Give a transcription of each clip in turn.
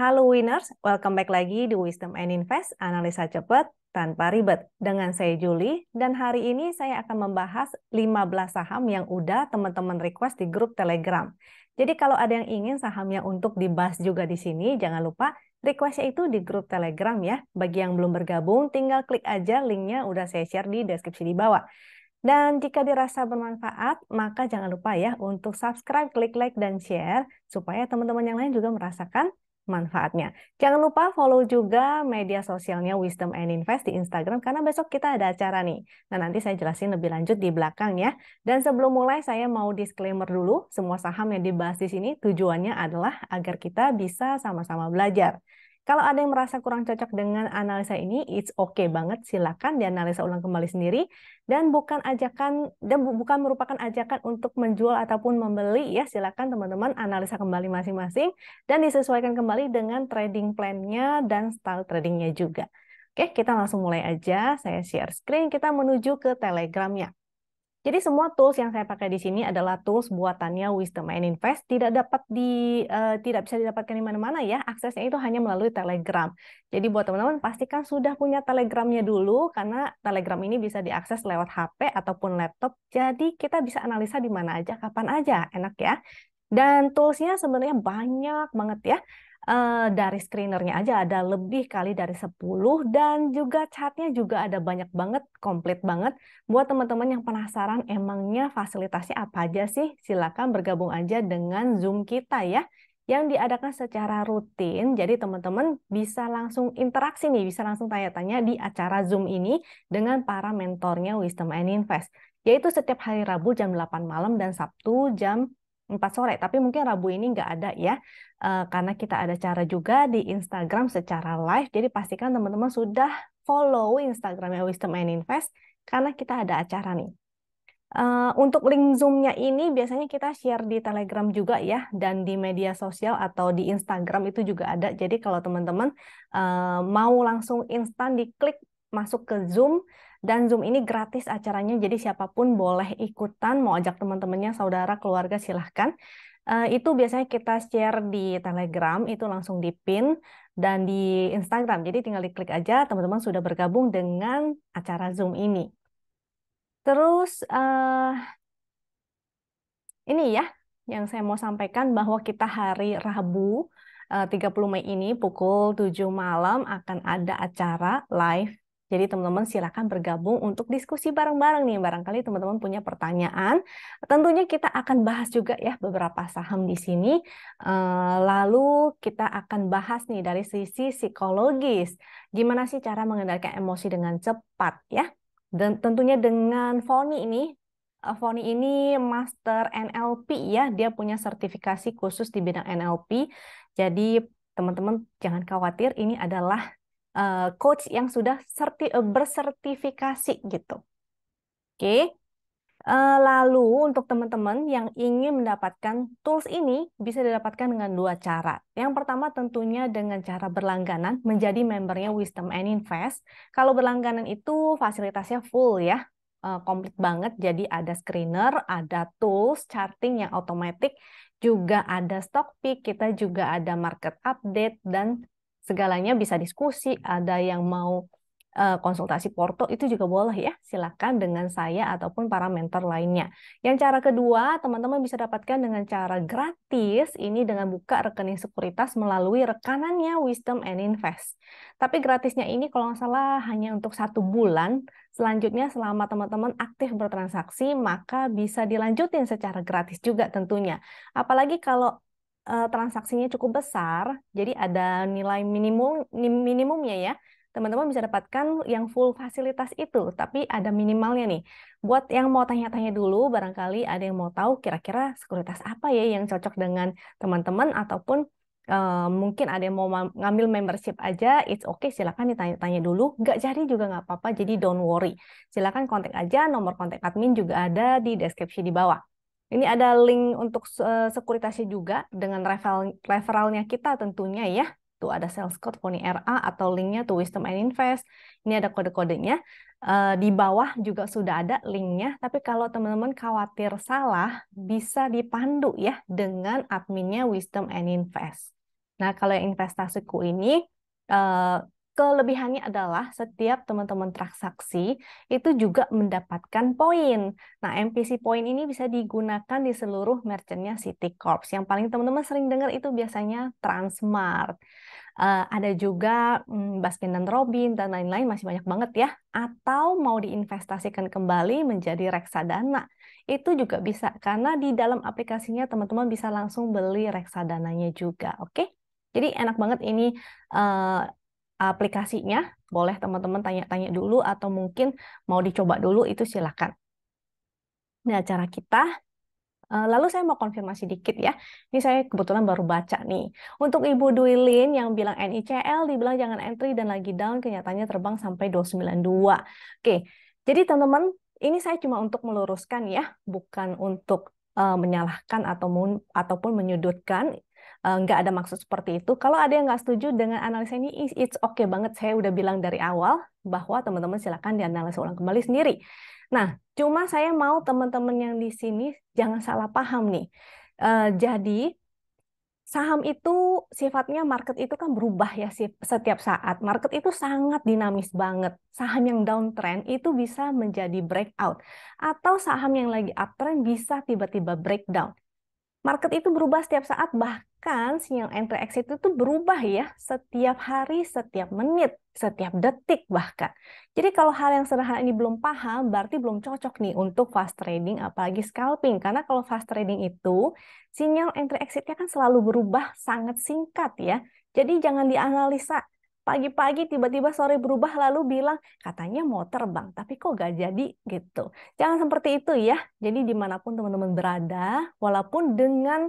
Halo Winners, welcome back lagi di Wisdom and Invest, analisa cepat tanpa ribet. Dengan saya Julie dan hari ini saya akan membahas 15 saham yang udah teman-teman request di grup Telegram. Jadi kalau ada yang ingin sahamnya untuk dibahas juga di sini, jangan lupa requestnya itu di grup Telegram ya. Bagi yang belum bergabung, tinggal klik aja linknya udah saya share di deskripsi di bawah. Dan jika dirasa bermanfaat, maka jangan lupa ya untuk subscribe, klik like, dan share supaya teman-teman yang lain juga merasakan manfaatnya. Jangan lupa follow juga media sosialnya Wisdom and Invest di Instagram karena besok kita ada acara nih. Nah, nanti saya jelasin lebih lanjut di belakang ya. Dan sebelum mulai saya mau disclaimer dulu, semua saham yang dibahas di sini tujuannya adalah agar kita bisa sama-sama belajar. Kalau ada yang merasa kurang cocok dengan analisa ini, it's okay banget. Silakan dianalisa ulang kembali sendiri dan bukan ajakan dan bukan merupakan ajakan untuk menjual ataupun membeli ya. Silakan teman-teman analisa kembali masing-masing dan disesuaikan kembali dengan trading plan-nya dan style tradingnya juga. Oke, kita langsung mulai aja. Saya share screen, kita menuju ke Telegramnya. Jadi semua tools yang saya pakai di sini adalah tools buatannya Wisdom and Invest, tidak dapat di uh, tidak bisa didapatkan di mana-mana ya. Aksesnya itu hanya melalui Telegram. Jadi buat teman-teman pastikan sudah punya Telegramnya dulu karena Telegram ini bisa diakses lewat HP ataupun laptop. Jadi kita bisa analisa di mana aja, kapan aja, enak ya. Dan toolsnya sebenarnya banyak banget ya uh, dari screenernya aja ada lebih kali dari 10 dan juga catnya juga ada banyak banget, komplit banget. Buat teman-teman yang penasaran emangnya fasilitasnya apa aja sih, silakan bergabung aja dengan Zoom kita ya yang diadakan secara rutin. Jadi teman-teman bisa langsung interaksi nih, bisa langsung tanya-tanya di acara Zoom ini dengan para mentornya Wisdom and Invest, yaitu setiap hari Rabu jam 8 malam dan Sabtu jam 4 sore, tapi mungkin Rabu ini nggak ada ya, eh, karena kita ada cara juga di Instagram secara live, jadi pastikan teman-teman sudah follow Instagramnya Wisdom and Invest, karena kita ada acara nih. Eh, untuk link Zoom-nya ini biasanya kita share di Telegram juga ya, dan di media sosial atau di Instagram itu juga ada, jadi kalau teman-teman eh, mau langsung instan diklik masuk ke Zoom, dan Zoom ini gratis acaranya, jadi siapapun boleh ikutan, mau ajak teman-temannya, saudara, keluarga, silahkan. Uh, itu biasanya kita share di Telegram, itu langsung di pin, dan di Instagram. Jadi tinggal diklik aja, teman-teman sudah bergabung dengan acara Zoom ini. Terus, uh, ini ya, yang saya mau sampaikan bahwa kita hari Rabu, 30 eh, Mei ini pukul 7 malam akan ada acara live jadi teman-teman silahkan bergabung untuk diskusi bareng-bareng nih. Barangkali teman-teman punya pertanyaan. Tentunya kita akan bahas juga ya beberapa saham di sini. Eh, lalu kita akan bahas nih dari sisi psikologis. Gimana sih cara mengendalikan emosi dengan cepat ya. Dan tentunya dengan Foni ini eh, Foni ini master NLP ya, dia punya sertifikasi khusus di bidang NLP. Jadi teman-teman jangan khawatir, ini adalah Eh, coach yang sudah eh, bersertifikasi gitu. Oke. Okay. Uh, eh, lalu untuk teman-teman yang ingin mendapatkan tools ini bisa didapatkan dengan dua cara. Yang pertama tentunya dengan cara berlangganan menjadi membernya Wisdom and Invest. Kalau berlangganan itu fasilitasnya full ya, komplit banget. Jadi ada screener, ada tools, charting yang otomatis, juga ada stock pick, kita juga ada market update dan segalanya bisa diskusi, ada yang mau eh, konsultasi porto itu juga boleh ya. Silakan dengan saya ataupun para mentor lainnya. Yang cara kedua, teman-teman bisa dapatkan dengan cara gratis ini dengan buka rekening sekuritas melalui rekanannya Wisdom and Invest. Tapi gratisnya ini kalau nggak salah hanya untuk satu bulan. Selanjutnya selama teman-teman aktif bertransaksi maka bisa dilanjutin secara gratis juga tentunya. Apalagi kalau uh, transaksinya cukup besar, jadi ada nilai minimum minimumnya ya. Teman-teman bisa dapatkan yang full fasilitas itu, tapi ada minimalnya nih. Buat yang mau tanya-tanya dulu, barangkali ada yang mau tahu kira-kira sekuritas apa ya yang cocok dengan teman-teman ataupun Uh, mungkin ada yang mau ngambil membership aja, it's okay, silakan ditanya-tanya dulu. Nggak jadi juga nggak apa-apa, jadi don't worry. Silakan kontak aja, nomor kontak admin juga ada di deskripsi di bawah. Ini ada link untuk uh, eh, sekuritasnya juga dengan referral referralnya kita tentunya ya. Tuh ada sales code Pony RA atau linknya tuh Wisdom and Invest. Ini ada kode-kodenya. Eh, di bawah juga sudah ada linknya. Tapi kalau teman-teman khawatir salah, bisa dipandu ya dengan adminnya Wisdom and Invest. Nah kalau yang investasiku ini eh, kelebihannya adalah setiap teman-teman transaksi itu juga mendapatkan poin. Nah, MPC poin ini bisa digunakan di seluruh merchantnya City Corps. Yang paling teman-teman sering dengar itu biasanya Transmart. Uh, ada juga um, Baskin dan Robin dan lain-lain masih banyak banget ya. Atau mau diinvestasikan kembali menjadi reksadana. Itu juga bisa karena di dalam aplikasinya teman-teman bisa langsung beli reksadananya juga, oke? Okay? Jadi enak banget ini uh, aplikasinya, boleh teman-teman tanya-tanya dulu atau mungkin mau dicoba dulu itu silakan. Nah, cara kita eh, Lalu saya mau konfirmasi dikit ya. Ini saya kebetulan baru baca nih. Untuk Ibu Duilin yang bilang NICL, dibilang jangan entry dan lagi down, kenyataannya terbang sampai 292. Oke, jadi teman-teman, ini saya cuma untuk meluruskan ya, bukan untuk eh, menyalahkan atau ataupun menyudutkan Eh, nggak ada maksud seperti itu. Kalau ada yang nggak setuju dengan analisa ini, it's okay banget. Saya udah bilang dari awal bahwa teman-teman silakan dianalisa ulang kembali sendiri. Nah, cuma saya mau teman-teman yang di sini jangan salah paham nih. Uh, jadi saham itu sifatnya market itu kan berubah ya setiap saat. Market itu sangat dinamis banget. Saham yang downtrend itu bisa menjadi breakout atau saham yang lagi uptrend bisa tiba-tiba breakdown. Market itu berubah setiap saat, bahkan kan sinyal entry exit itu tuh berubah ya setiap hari, setiap menit, setiap detik bahkan. Jadi kalau hal yang sederhana ini belum paham, berarti belum cocok nih untuk fast trading apalagi scalping. Karena kalau fast trading itu sinyal entry exitnya kan selalu berubah sangat singkat ya. Jadi jangan dianalisa pagi-pagi tiba-tiba sore berubah lalu bilang katanya mau terbang tapi kok gak jadi gitu. Jangan seperti itu ya. Jadi dimanapun teman-teman berada, walaupun dengan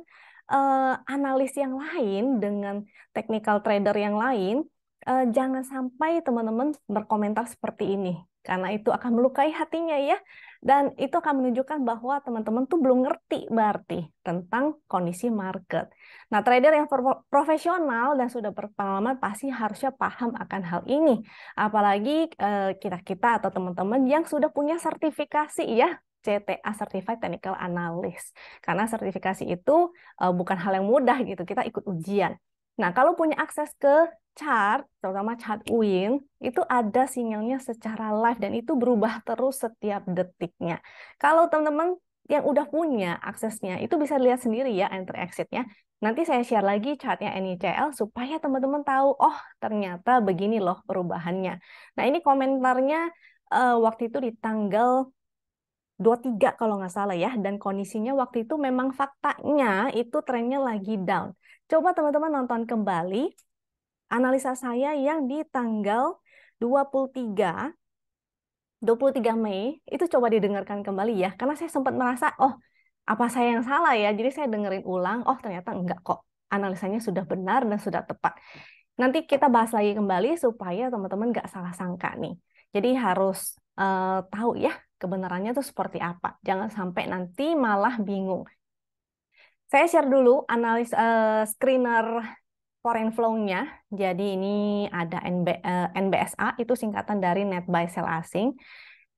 uh, analis yang lain, dengan technical trader yang lain, uh, jangan sampai teman-teman berkomentar seperti ini. Karena itu akan melukai hatinya ya. Dan itu akan menunjukkan bahwa teman-teman tuh belum ngerti berarti tentang kondisi market. Nah, trader yang profesional dan sudah berpengalaman pasti harusnya paham akan hal ini. Apalagi eh, kita-kita kita -kita atau teman-teman yang sudah punya sertifikasi ya CTA Certified Technical Analyst. Karena sertifikasi itu eh, bukan hal yang mudah gitu, kita ikut ujian. Nah, kalau punya akses ke chart, terutama chart UIN, itu ada sinyalnya secara live dan itu berubah terus setiap detiknya. Kalau teman-teman yang udah punya aksesnya, itu bisa lihat sendiri ya entry exitnya. Nanti saya share lagi chartnya NICL supaya teman-teman tahu, oh ternyata begini loh perubahannya. Nah, ini komentarnya uh, waktu itu di tanggal 23 kalau nggak salah ya, dan kondisinya waktu itu memang faktanya itu trennya lagi down. Coba teman-teman nonton kembali analisa saya yang di tanggal 23 23 Mei itu coba didengarkan kembali ya karena saya sempat merasa oh apa saya yang salah ya jadi saya dengerin ulang oh ternyata enggak kok analisanya sudah benar dan sudah tepat nanti kita bahas lagi kembali supaya teman-teman nggak salah sangka nih jadi harus uh, tahu ya kebenarannya itu seperti apa. Jangan sampai nanti malah bingung. Saya share dulu analis uh, screener foreign flow-nya. Jadi ini ada NB, uh, eh, NBSA, itu singkatan dari net buy sell asing.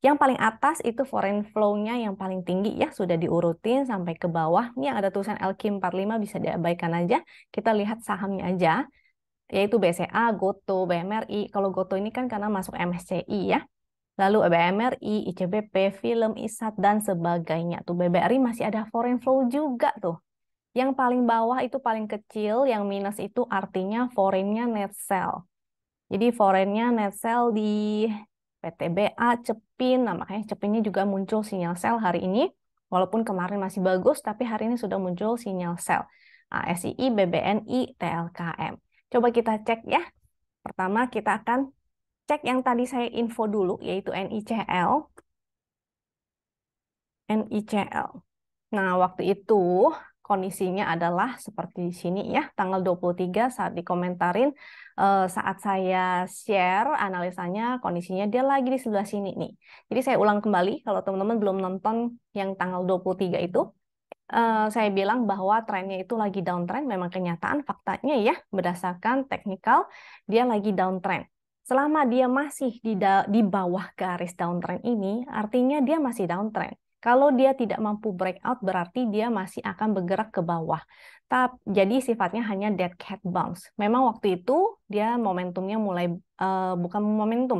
Yang paling atas itu foreign flow-nya yang paling tinggi ya, sudah diurutin sampai ke bawah. Ini yang ada tulisan LQ 45 bisa diabaikan aja. Kita lihat sahamnya aja, yaitu BCA, GoTo, BMRI. Kalau GoTo ini kan karena masuk MSCI ya lalu e BMRI, ICBP, film ISAT, dan sebagainya. Tuh BBRI masih ada foreign flow juga tuh. Yang paling bawah itu paling kecil, yang minus itu artinya foreignnya net sell. Jadi foreignnya net sell di PTBA, Cepin, nah makanya Cepinnya juga muncul sinyal sell hari ini. Walaupun kemarin masih bagus, tapi hari ini sudah muncul sinyal sell. ASII, nah, BBNI, TLKM. Coba kita cek ya. Pertama kita akan cek yang tadi saya info dulu, yaitu NICL. NICL. Nah, waktu itu kondisinya adalah seperti di sini ya, tanggal 23 saat dikomentarin, eh, saat saya share analisanya, kondisinya dia lagi di sebelah sini nih. Jadi saya ulang kembali, kalau teman-teman belum nonton yang tanggal 23 itu, eh, saya bilang bahwa trennya itu lagi downtrend, memang kenyataan faktanya ya, berdasarkan teknikal, dia lagi downtrend. Selama dia masih di, di bawah garis downtrend ini, artinya dia masih downtrend. Kalau dia tidak mampu breakout, berarti dia masih akan bergerak ke bawah. Tapi, jadi sifatnya hanya dead cat bounce. Memang waktu itu dia momentumnya mulai uh, bukan momentum,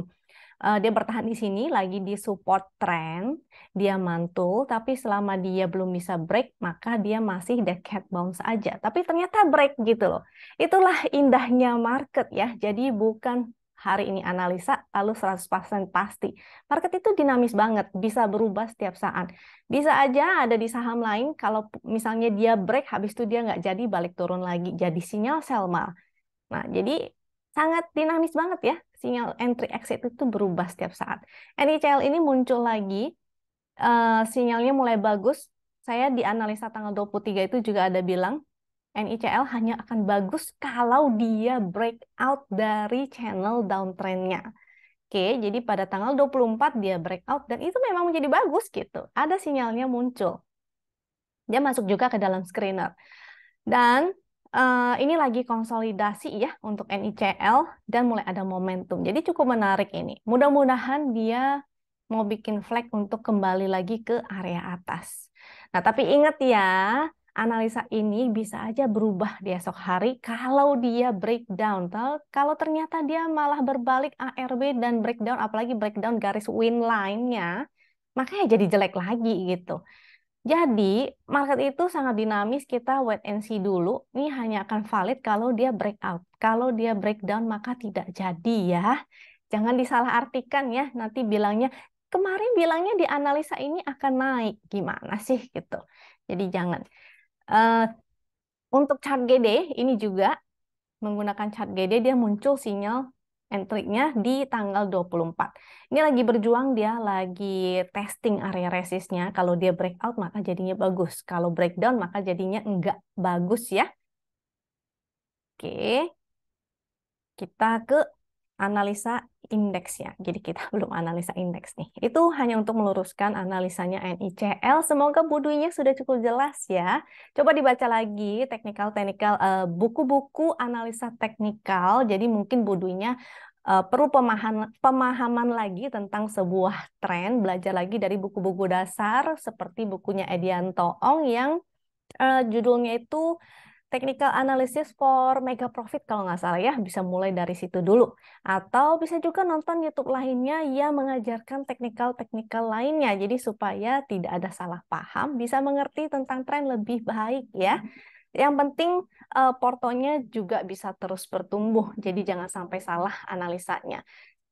uh, dia bertahan di sini lagi di support trend, dia mantul, tapi selama dia belum bisa break, maka dia masih dead cat bounce aja. Tapi ternyata break gitu loh. Itulah indahnya market ya. Jadi bukan hari ini analisa, lalu 100% pasti. Market itu dinamis banget, bisa berubah setiap saat. Bisa aja ada di saham lain, kalau misalnya dia break, habis itu dia nggak jadi balik turun lagi, jadi sinyal sell mal. Nah, jadi sangat dinamis banget ya, sinyal entry exit itu berubah setiap saat. NICL ini muncul lagi, uh, sinyalnya mulai bagus. Saya di analisa tanggal 23 itu juga ada bilang, NICL hanya akan bagus kalau dia breakout dari channel downtrendnya. Oke, jadi pada tanggal 24 dia breakout dan itu memang menjadi bagus gitu. Ada sinyalnya muncul. Dia masuk juga ke dalam screener. Dan uh, ini lagi konsolidasi ya untuk NICL dan mulai ada momentum. Jadi cukup menarik ini. Mudah-mudahan dia mau bikin flag untuk kembali lagi ke area atas. Nah, tapi ingat ya, analisa ini bisa aja berubah di esok hari kalau dia breakdown. Kalau ternyata dia malah berbalik ARB dan breakdown, apalagi breakdown garis win line-nya, makanya jadi jelek lagi gitu. Jadi, market itu sangat dinamis, kita wait and see dulu. Ini hanya akan valid kalau dia breakout. Kalau dia breakdown, maka tidak jadi ya. Jangan disalahartikan ya, nanti bilangnya, kemarin bilangnya di analisa ini akan naik. Gimana sih gitu. Jadi jangan. Eh, untuk chart GD ini juga menggunakan chart GD dia muncul sinyal entry-nya di tanggal 24. Ini lagi berjuang dia lagi testing area resistnya. Kalau dia breakout maka jadinya bagus. Kalau breakdown maka jadinya enggak bagus ya. Oke. Kita ke analisa indeks ya. Jadi kita belum analisa indeks nih. Itu hanya untuk meluruskan analisanya NICL. Semoga buduinya sudah cukup jelas ya. Coba dibaca lagi teknikal teknikal uh, buku-buku analisa teknikal. Jadi mungkin buduinya uh, eh, perlu pemahaman pemahaman lagi tentang sebuah tren, belajar lagi dari buku-buku dasar seperti bukunya Edian Toong yang uh, judulnya itu technical analysis for mega profit kalau nggak salah ya, bisa mulai dari situ dulu. Atau bisa juga nonton YouTube lainnya yang mengajarkan technical-technical lainnya, jadi supaya tidak ada salah paham, bisa mengerti tentang tren lebih baik ya. Hmm. Yang penting eh, portonya juga bisa terus bertumbuh, jadi jangan sampai salah analisanya.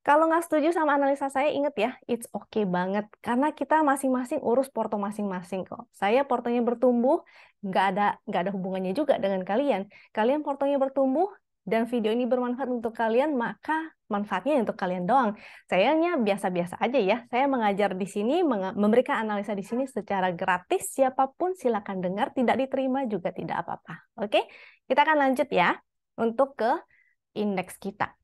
Kalau nggak setuju sama analisa saya, inget ya, it's okay banget. Karena kita masing-masing urus porto masing-masing kok. Saya portonya bertumbuh, nggak ada nggak ada hubungannya juga dengan kalian. Kalian portonya bertumbuh, dan video ini bermanfaat untuk kalian, maka manfaatnya untuk kalian doang. Sayangnya biasa-biasa aja ya. Saya mengajar di sini, memberikan analisa di sini secara gratis. Siapapun silakan dengar, tidak diterima juga tidak apa-apa. Oke, kita akan lanjut ya untuk ke indeks kita.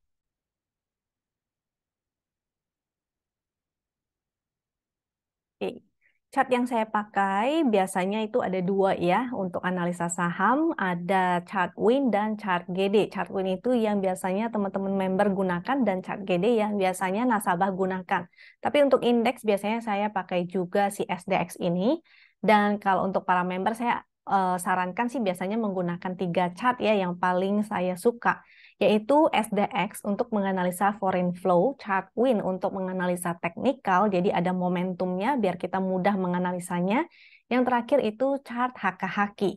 Oke. Chart yang saya pakai biasanya itu ada dua ya untuk analisa saham, ada chart win dan chart GD. Chart win itu yang biasanya teman-teman member gunakan dan chart GD yang biasanya nasabah gunakan. Tapi untuk indeks biasanya saya pakai juga si SDX ini. Dan kalau untuk para member saya eh, sarankan sih biasanya menggunakan tiga chart ya yang paling saya suka yaitu SDX untuk menganalisa foreign flow, win untuk menganalisa teknikal, jadi ada momentumnya biar kita mudah menganalisanya. Yang terakhir itu chart Hakahaki.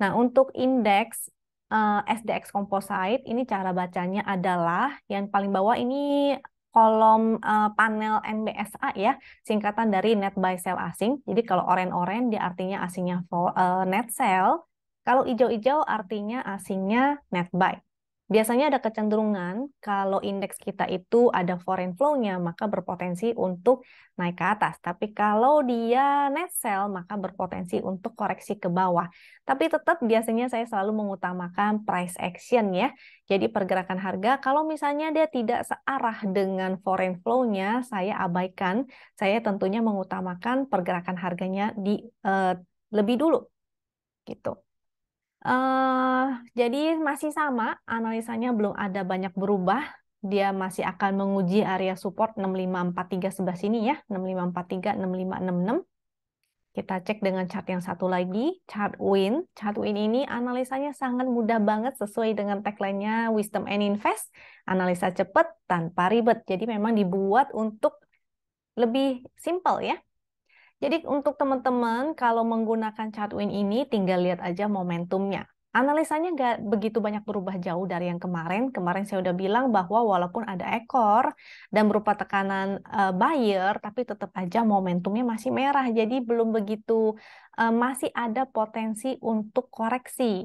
Nah, untuk indeks uh, eh, SDX Composite ini cara bacanya adalah yang paling bawah ini kolom uh, panel NBSA ya, singkatan dari net buy sell asing. Jadi kalau oren-oren dia artinya asingnya for, uh, eh, net sell, kalau hijau-hijau artinya asingnya net buy biasanya ada kecenderungan kalau indeks kita itu ada foreign flow-nya, maka berpotensi untuk naik ke atas. Tapi kalau dia net sell, maka berpotensi untuk koreksi ke bawah. Tapi tetap biasanya saya selalu mengutamakan price action ya. Jadi pergerakan harga, kalau misalnya dia tidak searah dengan foreign flow-nya, saya abaikan. Saya tentunya mengutamakan pergerakan harganya di uh, lebih dulu. Gitu. Uh, jadi masih sama, analisanya belum ada banyak berubah. Dia masih akan menguji area support 6543 sebelah sini ya, 6543, 6566. Kita cek dengan chart yang satu lagi, chart win. Chart win ini analisanya sangat mudah banget sesuai dengan tagline-nya Wisdom and Invest. Analisa cepat tanpa ribet. Jadi memang dibuat untuk lebih simple ya. Jadi untuk teman-teman kalau menggunakan Chartwin ini tinggal lihat aja momentumnya. Analisanya nggak begitu banyak berubah jauh dari yang kemarin. Kemarin saya udah bilang bahwa walaupun ada ekor dan berupa tekanan uh, buyer, tapi tetap aja momentumnya masih merah. Jadi belum begitu uh, masih ada potensi untuk koreksi.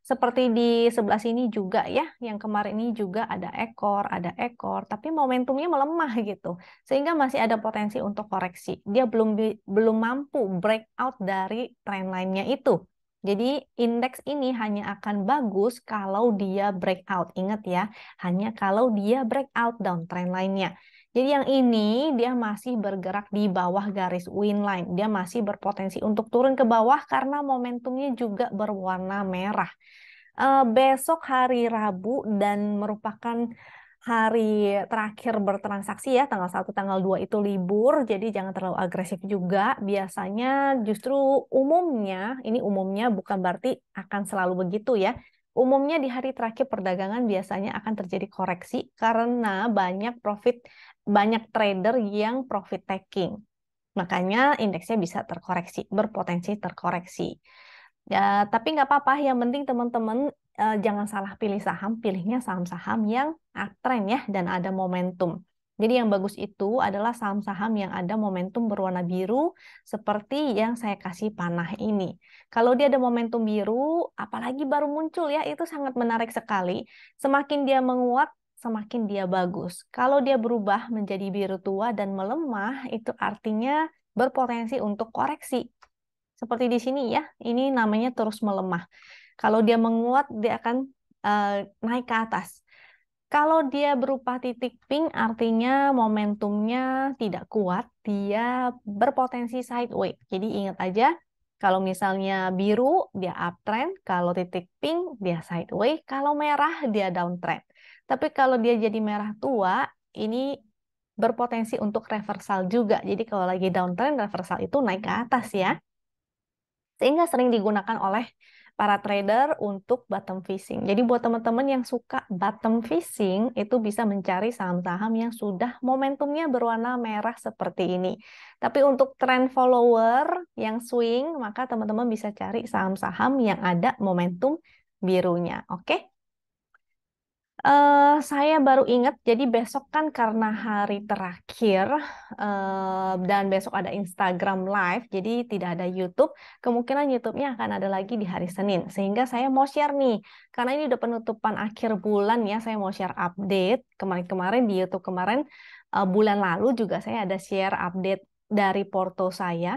Seperti di sebelah sini juga ya, yang kemarin ini juga ada ekor, ada ekor, tapi momentumnya melemah gitu. Sehingga masih ada potensi untuk koreksi. Dia belum belum mampu break out dari trendline-nya itu. Jadi indeks ini hanya akan bagus kalau dia breakout. Ingat ya, hanya kalau dia breakout trendline lainnya. Jadi yang ini dia masih bergerak di bawah garis win line. Dia masih berpotensi untuk turun ke bawah karena momentumnya juga berwarna merah. Eh, besok hari Rabu dan merupakan hari terakhir bertransaksi ya tanggal 1 tanggal 2 itu libur jadi jangan terlalu agresif juga biasanya justru umumnya ini umumnya bukan berarti akan selalu begitu ya umumnya di hari terakhir perdagangan biasanya akan terjadi koreksi karena banyak profit banyak trader yang profit taking. Makanya indeksnya bisa terkoreksi, berpotensi terkoreksi. Ya, tapi nggak apa-apa, yang penting teman-teman eh, jangan salah pilih saham, pilihnya saham-saham yang uptrend ya dan ada momentum. Jadi yang bagus itu adalah saham-saham yang ada momentum berwarna biru seperti yang saya kasih panah ini. Kalau dia ada momentum biru, apalagi baru muncul ya, itu sangat menarik sekali. Semakin dia menguat, semakin dia bagus. Kalau dia berubah menjadi biru tua dan melemah, itu artinya berpotensi untuk koreksi. Seperti di sini ya, ini namanya terus melemah. Kalau dia menguat, dia akan uh, naik ke atas. Kalau dia berupa titik pink, artinya momentumnya tidak kuat, dia berpotensi sideways. Jadi ingat aja, kalau misalnya biru, dia uptrend. Kalau titik pink, dia sideways. Kalau merah, dia downtrend. Tapi kalau dia jadi merah tua, ini berpotensi untuk reversal juga. Jadi kalau lagi downtrend, reversal itu naik ke atas ya. Sehingga sering digunakan oleh para trader untuk bottom fishing. Jadi buat teman-teman yang suka bottom fishing, itu bisa mencari saham-saham yang sudah momentumnya berwarna merah seperti ini. Tapi untuk trend follower yang swing, maka teman-teman bisa cari saham-saham yang ada momentum birunya. Oke? Uh, saya baru ingat, jadi besok kan karena hari terakhir uh, dan besok ada Instagram Live, jadi tidak ada YouTube. Kemungkinan YouTube-nya akan ada lagi di hari Senin. Sehingga saya mau share nih, karena ini udah penutupan akhir bulan ya, saya mau share update. Kemarin-kemarin di YouTube kemarin, uh, bulan lalu juga saya ada share update dari Porto saya.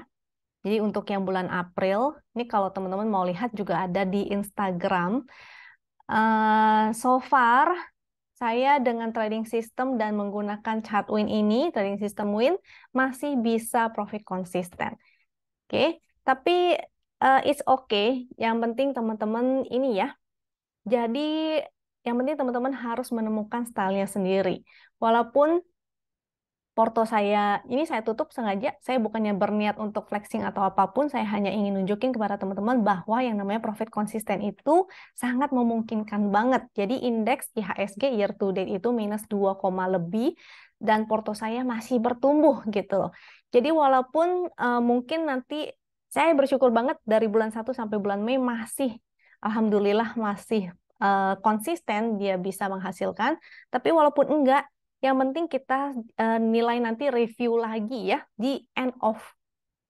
Jadi untuk yang bulan April, ini kalau teman-teman mau lihat juga ada di Instagram. Eh, so far, saya dengan trading system dan menggunakan chart win ini, trading system win, masih bisa profit konsisten. Oke, okay? tapi uh, it's okay. Yang penting teman-teman ini ya. Jadi yang penting teman-teman harus menemukan stylenya sendiri. Walaupun porto saya ini saya tutup sengaja saya bukannya berniat untuk flexing atau apapun saya hanya ingin nunjukin kepada teman-teman bahwa yang namanya profit konsisten itu sangat memungkinkan banget jadi indeks IHSG year to date itu minus 2, lebih dan porto saya masih bertumbuh gitu loh jadi walaupun uh, mungkin nanti saya bersyukur banget dari bulan 1 sampai bulan Mei masih alhamdulillah masih eh, konsisten dia bisa menghasilkan tapi walaupun enggak yang penting kita uh, nilai nanti review lagi ya di end of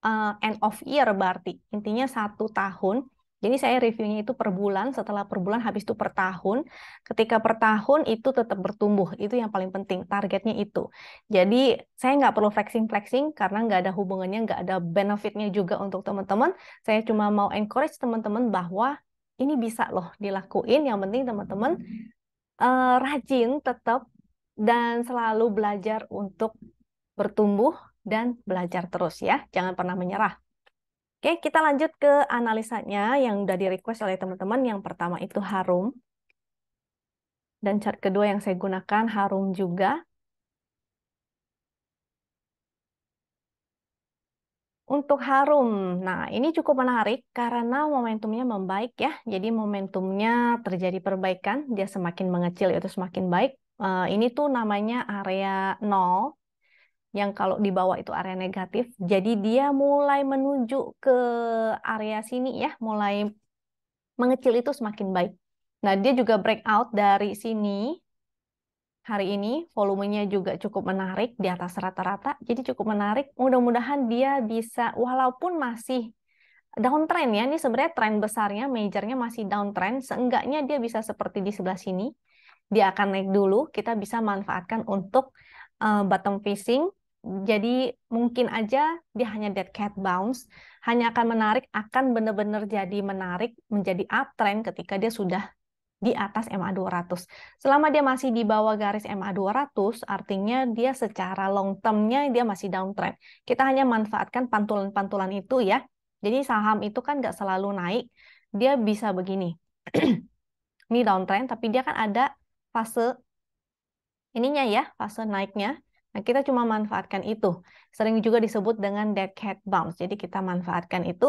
uh, end of year berarti. Intinya satu tahun. Jadi saya reviewnya itu per bulan, setelah per bulan habis itu per tahun. Ketika per tahun itu tetap bertumbuh, itu yang paling penting, targetnya itu. Jadi saya nggak perlu flexing-flexing karena nggak ada hubungannya, nggak ada benefitnya juga untuk teman-teman. Saya cuma mau encourage teman-teman bahwa ini bisa loh dilakuin, yang penting teman-teman uh, rajin tetap dan selalu belajar untuk bertumbuh dan belajar terus ya. Jangan pernah menyerah. Oke, kita lanjut ke analisanya yang udah di-request oleh teman-teman. Yang pertama itu harum. Dan chart kedua yang saya gunakan harum juga. Untuk harum, nah ini cukup menarik karena momentumnya membaik ya. Jadi momentumnya terjadi perbaikan, dia semakin mengecil yaitu semakin baik. Eh, ini tuh namanya area nol yang kalau di bawah itu area negatif. Jadi dia mulai menuju ke area sini ya, mulai mengecil itu semakin baik. Nah, dia juga breakout dari sini. Hari ini volumenya juga cukup menarik di atas rata-rata, jadi cukup menarik. Mudah-mudahan dia bisa, walaupun masih downtrend ya, ini sebenarnya tren besarnya, majornya masih downtrend, seenggaknya dia bisa seperti di sebelah sini dia akan naik dulu, kita bisa manfaatkan untuk uh, bottom fishing. Jadi mungkin aja dia hanya dead cat bounce, hanya akan menarik, akan benar-benar jadi menarik, menjadi uptrend ketika dia sudah di atas MA 200. Selama dia masih di bawah garis MA 200, artinya dia secara long termnya dia masih downtrend. Kita hanya manfaatkan pantulan-pantulan itu ya. Jadi saham itu kan nggak selalu naik, dia bisa begini. Ini downtrend, tapi dia kan ada fase ininya ya, fase naiknya. Nah, kita cuma manfaatkan itu. Sering juga disebut dengan dead cat bounce. Jadi kita manfaatkan itu.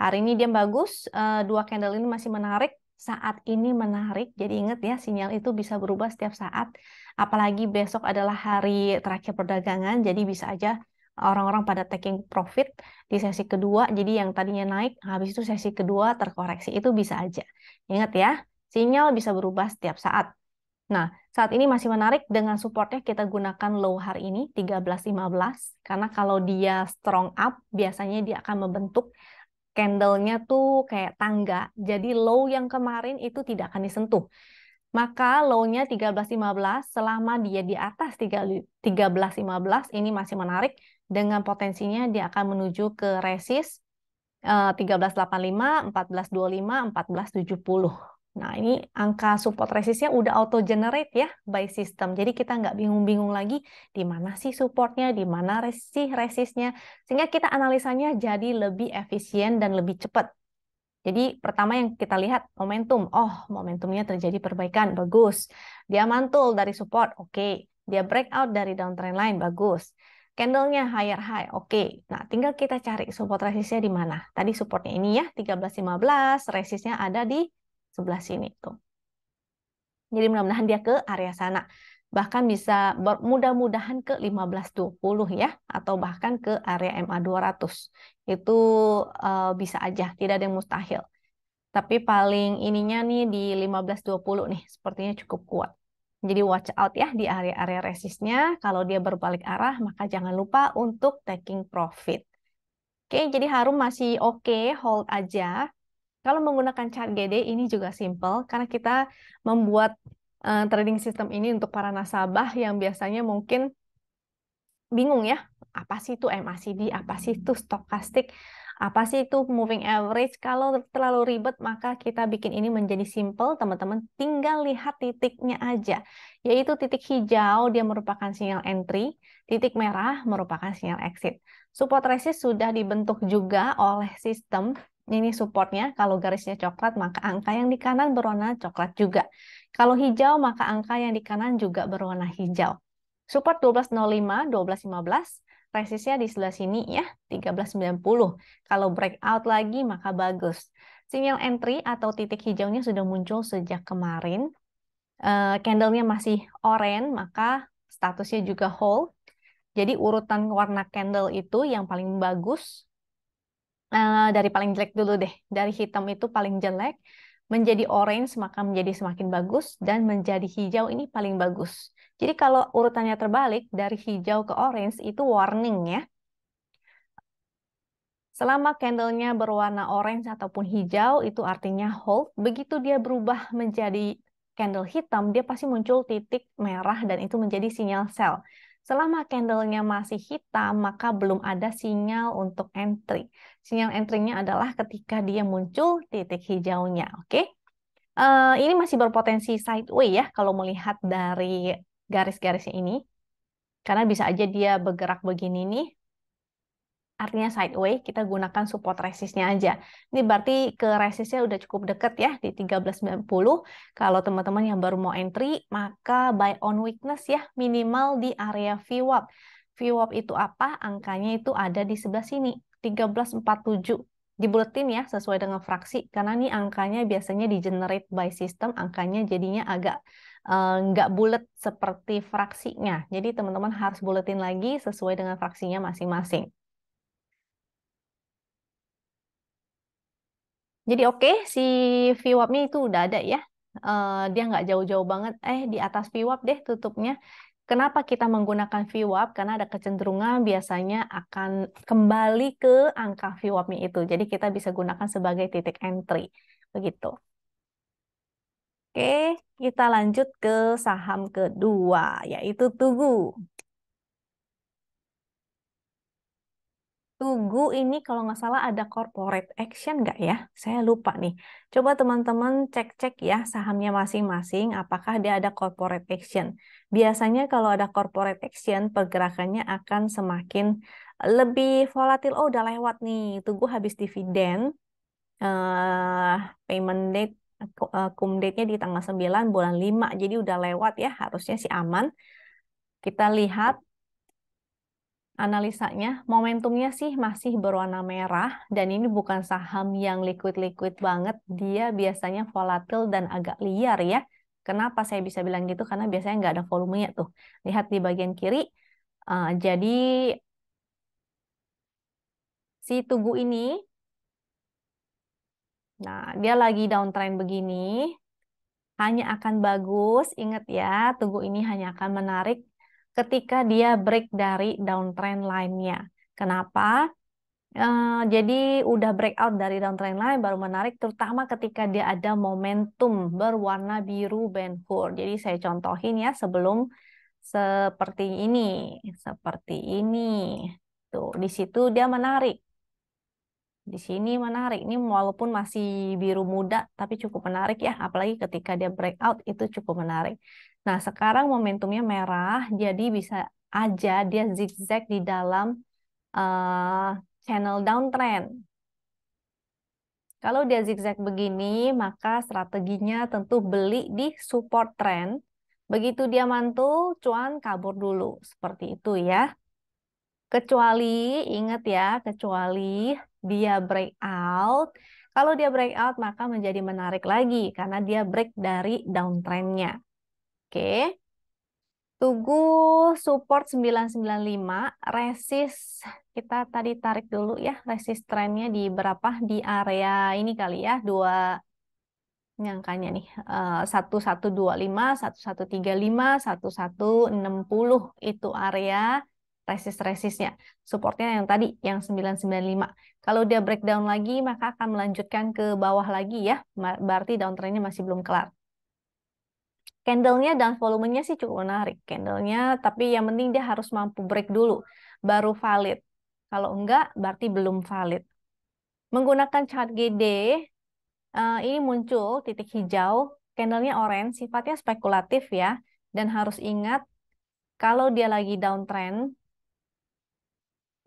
Hari ini dia bagus, eh, dua candle ini masih menarik, saat ini menarik. Jadi ingat ya, sinyal itu bisa berubah setiap saat. Apalagi besok adalah hari terakhir perdagangan, jadi bisa aja orang-orang pada taking profit di sesi kedua. Jadi yang tadinya naik, habis itu sesi kedua terkoreksi. Itu bisa aja. Ingat ya, sinyal bisa berubah setiap saat. Nah, saat ini masih menarik dengan supportnya kita gunakan low hari ini 13.15 karena kalau dia strong up biasanya dia akan membentuk candlenya tuh kayak tangga. Jadi low yang kemarin itu tidak akan disentuh. Maka low-nya 13.15 selama dia di atas 13.15 ini masih menarik dengan potensinya dia akan menuju ke resist 13.85, 14.25, 14.70. Nah, ini angka support resistnya udah auto-generate ya by system. Jadi kita nggak bingung-bingung lagi di mana sih supportnya, di mana sih resistnya. Sehingga kita analisanya jadi lebih efisien dan lebih cepat. Jadi pertama yang kita lihat momentum. Oh, momentumnya terjadi perbaikan, bagus. Dia mantul dari support, oke. Okay. Dia breakout dari downtrend line, bagus. Candlenya higher high, oke. Okay. Nah, tinggal kita cari support resistnya di mana. Tadi supportnya ini ya, 13.15, resistnya ada di sebelah sini tuh. Jadi mudah-mudahan dia ke area sana. Bahkan bisa mudah-mudahan ke 1520 ya atau bahkan ke area MA 200. Itu uh, bisa aja, tidak ada yang mustahil. Tapi paling ininya nih di 1520 nih, sepertinya cukup kuat. Jadi watch out ya di area-area resistnya. Kalau dia berbalik arah, maka jangan lupa untuk taking profit. Oke, jadi Harum masih oke, okay, hold aja. Kalau menggunakan chart GD ini juga simple karena kita membuat uh, trading system ini untuk para nasabah yang biasanya mungkin bingung ya, apa sih itu MACD, apa sih itu stokastik, apa sih itu moving average. Kalau terlalu ribet maka kita bikin ini menjadi simple, teman-teman tinggal lihat titiknya aja. Yaitu titik hijau dia merupakan sinyal entry, titik merah merupakan sinyal exit. Support resist sudah dibentuk juga oleh sistem ini supportnya. Kalau garisnya coklat, maka angka yang di kanan berwarna coklat juga. Kalau hijau, maka angka yang di kanan juga berwarna hijau. Support 1205, 1215, resistnya di sebelah sini ya, 1390. Kalau breakout lagi, maka bagus. Sinyal entry atau titik hijaunya sudah muncul sejak kemarin. Uh, candlenya masih orange, maka statusnya juga hold. Jadi urutan warna candle itu yang paling bagus uh, dari paling jelek dulu deh. Dari hitam itu paling jelek, menjadi orange maka menjadi semakin bagus, dan menjadi hijau ini paling bagus. Jadi kalau urutannya terbalik, dari hijau ke orange itu warning ya. Selama candlenya berwarna orange ataupun hijau, itu artinya hold. Begitu dia berubah menjadi candle hitam, dia pasti muncul titik merah dan itu menjadi sinyal sell. Selama candlenya masih hitam, maka belum ada sinyal untuk entry sinyal entry-nya adalah ketika dia muncul titik hijaunya, oke? Okay? Uh, eh, ini masih berpotensi sideways ya kalau melihat dari garis-garisnya ini. Karena bisa aja dia bergerak begini nih. Artinya sideways, kita gunakan support resistnya aja. Ini berarti ke resistnya udah cukup deket ya, di 1390. Kalau teman-teman yang baru mau entry, maka buy on weakness ya, minimal di area VWAP. VWAP itu apa? Angkanya itu ada di sebelah sini, 1347. Dibuletin ya, sesuai dengan fraksi, karena nih angkanya biasanya di generate by system, angkanya jadinya agak eh, nggak uh, bulat seperti fraksinya. Jadi teman-teman harus buletin lagi sesuai dengan fraksinya masing-masing. Jadi oke, okay, si VWAP-nya itu udah ada ya. Uh, dia nggak jauh-jauh banget. Eh, di atas VWAP deh tutupnya. Kenapa kita menggunakan VWAP? Karena ada kecenderungan biasanya akan kembali ke angka VWAP-nya itu. Jadi kita bisa gunakan sebagai titik entry. Begitu. Oke, kita lanjut ke saham kedua, yaitu Tugu. Tugu ini kalau nggak salah ada corporate action nggak ya? Saya lupa nih. Coba teman-teman cek-cek ya sahamnya masing-masing apakah dia ada corporate action. Biasanya kalau ada corporate action pergerakannya akan semakin lebih volatil. Oh udah lewat nih, Tugu habis dividen, uh, payment date, uh, eh, cum date-nya di tanggal 9 bulan 5. Jadi udah lewat ya, harusnya sih aman. Kita lihat analisanya momentumnya sih masih berwarna merah dan ini bukan saham yang liquid-liquid banget. Dia biasanya volatil dan agak liar ya. Kenapa saya bisa bilang gitu? Karena biasanya nggak ada volumenya tuh. Lihat di bagian kiri. Uh, jadi si tugu ini, nah dia lagi downtrend begini, hanya akan bagus, ingat ya, tugu ini hanya akan menarik ketika dia break dari downtrend lainnya. Kenapa? Uh, jadi udah breakout dari downtrend lain baru menarik terutama ketika dia ada momentum berwarna biru band Jadi saya contohin ya sebelum seperti ini, seperti ini. Tuh, di situ dia menarik. Di sini menarik. Ini walaupun masih biru muda tapi cukup menarik ya, apalagi ketika dia breakout itu cukup menarik. Nah, sekarang momentumnya merah, jadi bisa aja dia zigzag di dalam uh, channel downtrend. Kalau dia zigzag begini, maka strateginya tentu beli di support trend. Begitu dia mantul, cuan kabur dulu. Seperti itu ya. Kecuali, ingat ya, kecuali dia breakout. Kalau dia breakout, maka menjadi menarik lagi karena dia break dari downtrendnya. Oke. Tugu support 995, resist kita tadi tarik dulu ya resist trennya di berapa di area ini kali ya, dua nyangkanya nih. Eh, satu 1125, 1135, 1160 itu area resist-resistnya. Supportnya yang tadi yang 995. Kalau dia breakdown lagi maka akan melanjutkan ke bawah lagi ya. Berarti downtrendnya masih belum kelar. Candlenya dan volumenya sih cukup menarik. Candlenya, tapi yang penting dia harus mampu break dulu, baru valid. Kalau enggak, berarti belum valid. Menggunakan chart GD, uh, eh, ini muncul titik hijau, candlenya orange, sifatnya spekulatif ya. Dan harus ingat, kalau dia lagi downtrend,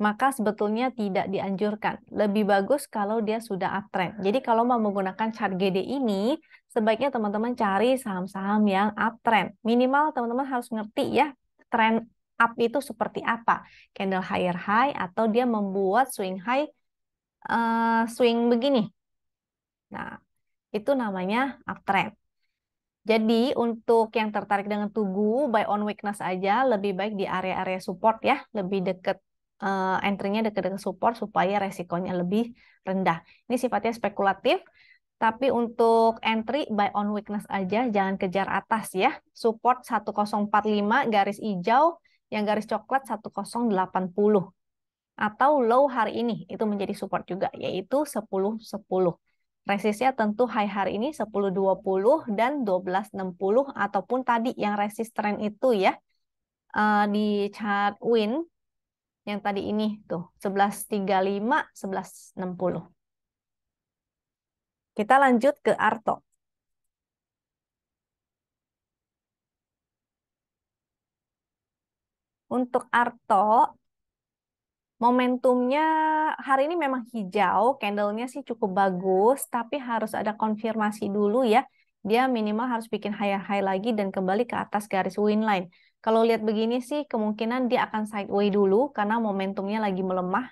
maka sebetulnya tidak dianjurkan. Lebih bagus kalau dia sudah uptrend. Jadi kalau mau menggunakan chart GD ini, sebaiknya teman-teman cari saham-saham yang uptrend. Minimal teman-teman harus ngerti ya, trend up itu seperti apa. Candle higher high atau dia membuat swing high, uh, swing begini. Nah, itu namanya uptrend. Jadi untuk yang tertarik dengan tugu buy on weakness aja lebih baik di area-area support ya, lebih dekat uh, entry-nya dekat-dekat support supaya resikonya lebih rendah. Ini sifatnya spekulatif, tapi untuk entry buy on weakness aja, jangan kejar atas ya. Support 1045 garis hijau, yang garis coklat 1080. Atau low hari ini, itu menjadi support juga, yaitu 10 10. Resistnya tentu high hari ini 10 20 dan 12 60 ataupun tadi yang resisten itu ya. Eh, di chart win yang tadi ini tuh 1135 1160. Kita lanjut ke Arto. Untuk Arto momentumnya hari ini memang hijau, candlenya sih cukup bagus, tapi harus ada konfirmasi dulu ya. Dia minimal harus bikin high high lagi dan kembali ke atas garis win line kalau lihat begini sih kemungkinan dia akan sideways dulu karena momentumnya lagi melemah.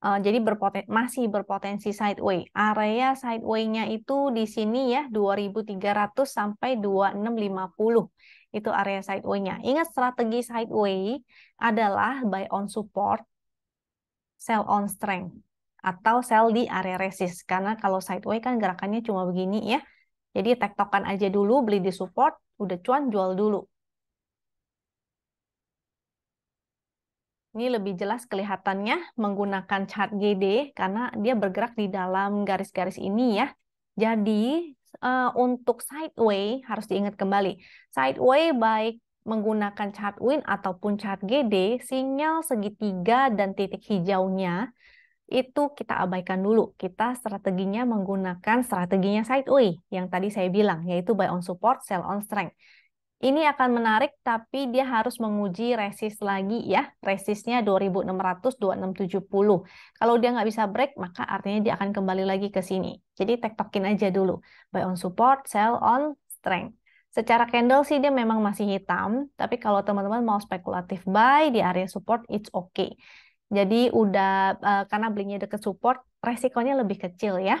Uh, jadi berpoten masih berpotensi sideways. Area sideways nya itu di sini ya 2300 sampai 2650. Itu area sideways nya Ingat strategi sideways adalah buy on support, sell on strength atau sell di area resist karena kalau sideways kan gerakannya cuma begini ya. Jadi tektokan aja dulu beli di support, udah cuan jual dulu. Ini lebih jelas kelihatannya menggunakan chart GD karena dia bergerak di dalam garis-garis ini ya. Jadi uh, untuk sideway harus diingat kembali. Sideway baik menggunakan chart win ataupun chart GD, sinyal segitiga dan titik hijaunya itu kita abaikan dulu. Kita strateginya menggunakan strateginya sideway yang tadi saya bilang, yaitu buy on support, sell on strength. Ini akan menarik, tapi dia harus menguji resist lagi ya. Resistnya 2600, 2670. Kalau dia nggak bisa break, maka artinya dia akan kembali lagi ke sini. Jadi tektokin aja dulu. Buy on support, sell on strength. Secara candle sih dia memang masih hitam, tapi kalau teman-teman mau spekulatif buy di area support, it's okay. Jadi udah, eh, karena belinya deket support, resikonya lebih kecil ya.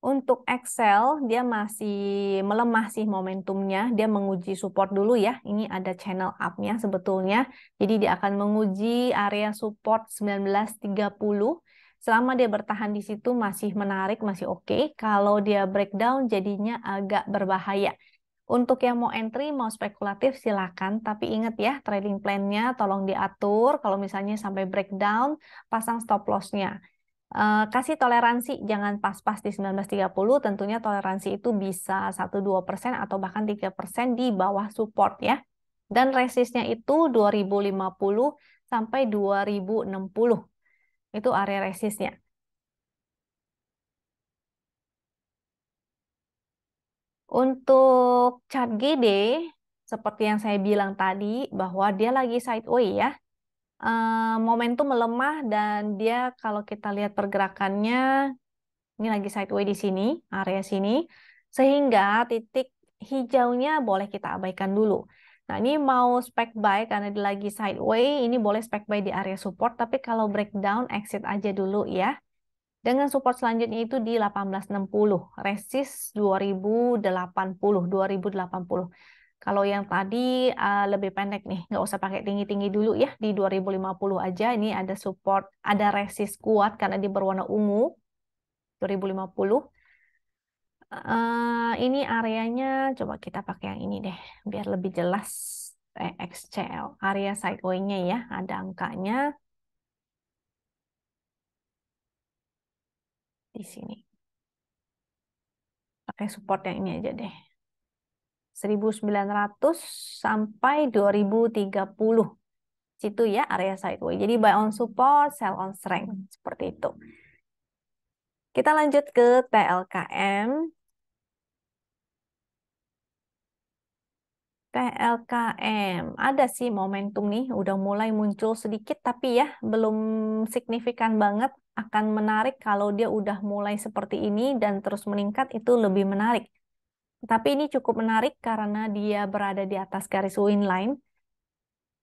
Untuk Excel, dia masih melemah sih momentumnya. Dia menguji support dulu ya. Ini ada channel up-nya sebetulnya. Jadi dia akan menguji area support 1930. Selama dia bertahan di situ masih menarik, masih oke. Okay. Kalau dia breakdown jadinya agak berbahaya. Untuk yang mau entry, mau spekulatif silakan, tapi ingat ya trading plan-nya tolong diatur. Kalau misalnya sampai breakdown, pasang stop loss-nya. Eh, kasih toleransi jangan pas-pas di 1930 tentunya toleransi itu bisa 1-2% atau bahkan 3% di bawah support ya. Dan resistnya itu 2050 sampai 2060. Itu area resistnya. Untuk chart GD seperti yang saya bilang tadi bahwa dia lagi sideways ya. Eh, momentum melemah dan dia kalau kita lihat pergerakannya ini lagi sideways di sini, area sini, sehingga titik hijaunya boleh kita abaikan dulu. Nah, ini mau spek buy karena dia lagi sideways ini boleh spek buy di area support, tapi kalau breakdown exit aja dulu ya. Dengan support selanjutnya itu di 1860, resist 2080, 2080. Kalau yang tadi uh, lebih pendek nih, nggak usah pakai tinggi-tinggi dulu ya, di 2050 aja. Ini ada support, ada resist kuat karena di berwarna ungu, 2050. Uh, eh, ini areanya, coba kita pakai yang ini deh, biar lebih jelas. Eh, XCL, area sideways-nya ya, ada angkanya. Di sini. Pakai support yang ini aja deh. 1900 sampai 2030. Situ ya area sideways. Jadi buy on support, sell on strength. Seperti itu. Kita lanjut ke TLKM. TLKM. Ada sih momentum nih, udah mulai muncul sedikit, tapi ya belum signifikan banget akan menarik kalau dia udah mulai seperti ini dan terus meningkat itu lebih menarik. Tapi ini cukup menarik karena dia berada di atas garis line.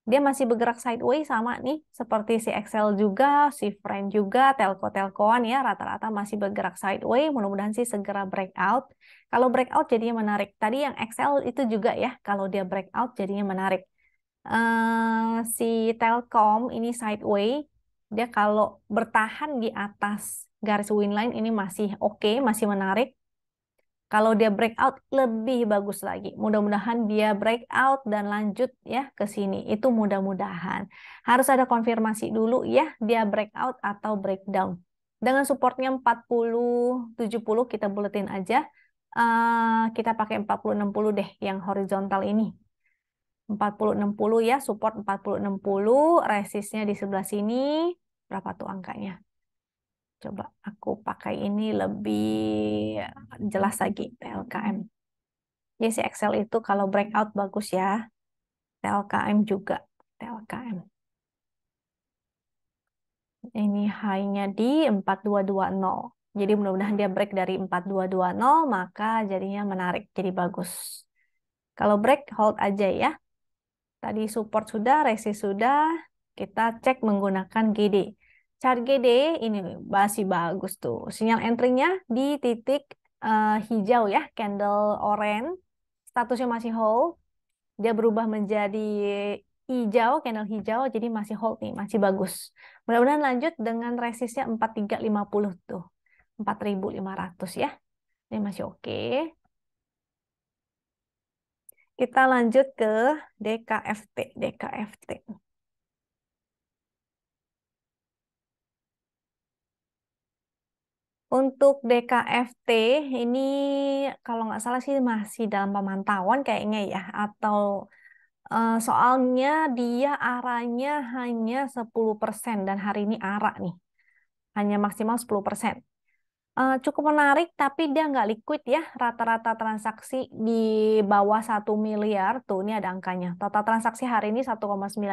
Dia masih bergerak sideways sama nih, seperti si Excel juga, si Friend juga, telco-telcoan ya, rata-rata masih bergerak sideways, mudah-mudahan sih segera breakout. Kalau breakout jadinya menarik. Tadi yang Excel itu juga ya, kalau dia breakout jadinya menarik. Uh, si Telkom ini sideways, dia kalau bertahan di atas garis line ini masih oke, okay, masih menarik. Kalau dia breakout lebih bagus lagi. Mudah-mudahan dia breakout dan lanjut ya ke sini. Itu mudah-mudahan. Harus ada konfirmasi dulu ya dia breakout atau breakdown. Dengan supportnya 40 70 kita buletin aja. Uh, kita pakai 40 60 deh yang horizontal ini. 40 60 ya, support 40 60, resistnya di sebelah sini. Berapa tuh angkanya? Coba aku pakai ini lebih jelas lagi, TLKM Jadi ya si Excel itu kalau breakout bagus ya. TLKM juga, TLKM Ini high-nya di 4220. Jadi mudah-mudahan dia break dari 4220, maka jadinya menarik, jadi bagus. Kalau break, hold aja ya. Tadi support sudah, resist sudah, kita cek menggunakan GD. CharGD ini masih bagus tuh. Sinyal entry-nya di titik uh, hijau ya, candle orange. Statusnya masih hold. Dia berubah menjadi hijau, candle hijau, jadi masih hold nih, masih bagus. Mudah-mudahan lanjut dengan resistnya 4350 tuh. 4500 ya. Ini masih oke. Okay. Kita lanjut ke DKFT, DKFT. Untuk DKFT ini kalau nggak salah sih masih dalam pemantauan kayaknya ya atau uh, soalnya dia arahnya hanya 10% dan hari ini arah nih. Hanya maksimal 10% uh, cukup menarik, tapi dia nggak liquid ya. Rata-rata transaksi di bawah satu miliar, tuh ini ada angkanya. Total transaksi hari ini 1,9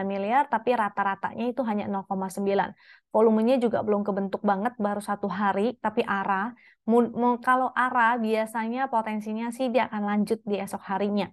miliar, tapi rata-ratanya itu hanya 0,9. Volumenya juga belum kebentuk banget, baru satu hari, tapi arah, Kalau arah biasanya potensinya sih dia akan lanjut di esok harinya.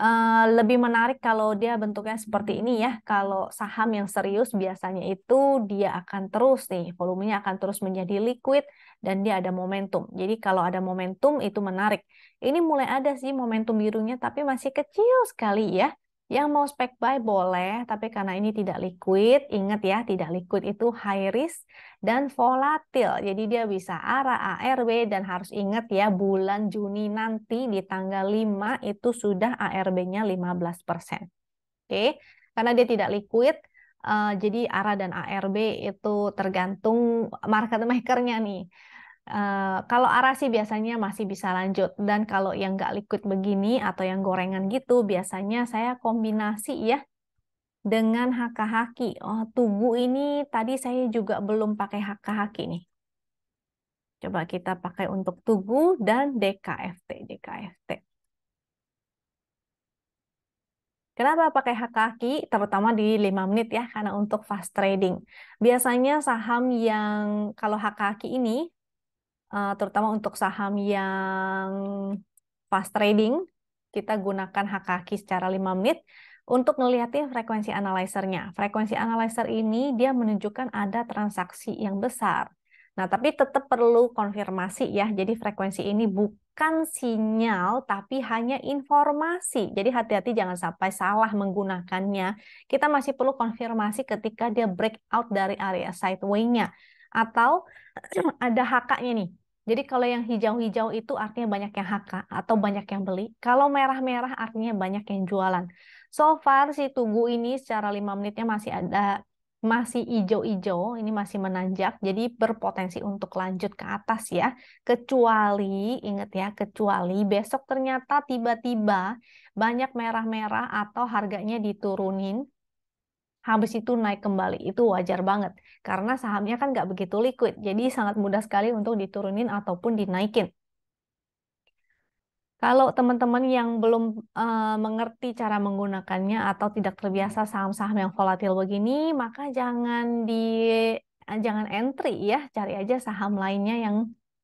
Eh, lebih menarik kalau dia bentuknya seperti ini ya. Kalau saham yang serius biasanya itu dia akan terus nih, volumenya akan terus menjadi liquid dan dia ada momentum. Jadi kalau ada momentum itu menarik. Ini mulai ada sih momentum birunya tapi masih kecil sekali ya. Yang mau spek buy boleh, tapi karena ini tidak liquid, ingat ya, tidak liquid itu high risk dan volatil. Jadi dia bisa arah ARB, dan harus ingat ya, bulan Juni nanti di tanggal 5 itu sudah ARB-nya 15%. Oke, karena dia tidak liquid, eh, jadi arah dan ARB itu tergantung market makernya nih. Uh, kalau arasi biasanya masih bisa lanjut dan kalau yang nggak liquid begini atau yang gorengan gitu biasanya saya kombinasi ya dengan hakahaki. Oh, tugu ini tadi saya juga belum pakai hakahaki nih. Coba kita pakai untuk tugu dan DKFT, DKFT. Kenapa pakai hak kaki, terutama di 5 menit ya, karena untuk fast trading. Biasanya saham yang kalau hak kaki ini uh, terutama untuk saham yang fast trading, kita gunakan hak secara 5 menit untuk melihatnya frekuensi analyzernya. Frekuensi analyzer ini dia menunjukkan ada transaksi yang besar. Nah, tapi tetap perlu konfirmasi ya. Jadi frekuensi ini bukan sinyal tapi hanya informasi. Jadi hati-hati jangan sampai salah menggunakannya. Kita masih perlu konfirmasi ketika dia breakout dari area sideway-nya atau ada nya nih jadi kalau yang hijau-hijau itu artinya banyak yang HK atau banyak yang beli. Kalau merah-merah artinya banyak yang jualan. So far si tugu ini secara 5 menitnya masih ada masih hijau-hijau, ini masih menanjak, jadi berpotensi untuk lanjut ke atas ya. Kecuali, ingat ya, kecuali besok ternyata tiba-tiba banyak merah-merah atau harganya diturunin habis itu naik kembali. Itu wajar banget, karena sahamnya kan nggak begitu liquid, jadi sangat mudah sekali untuk diturunin ataupun dinaikin. Kalau teman-teman yang belum uh, mengerti cara menggunakannya atau tidak terbiasa saham-saham yang volatil begini, maka jangan di eh, jangan entry ya, cari aja saham lainnya yang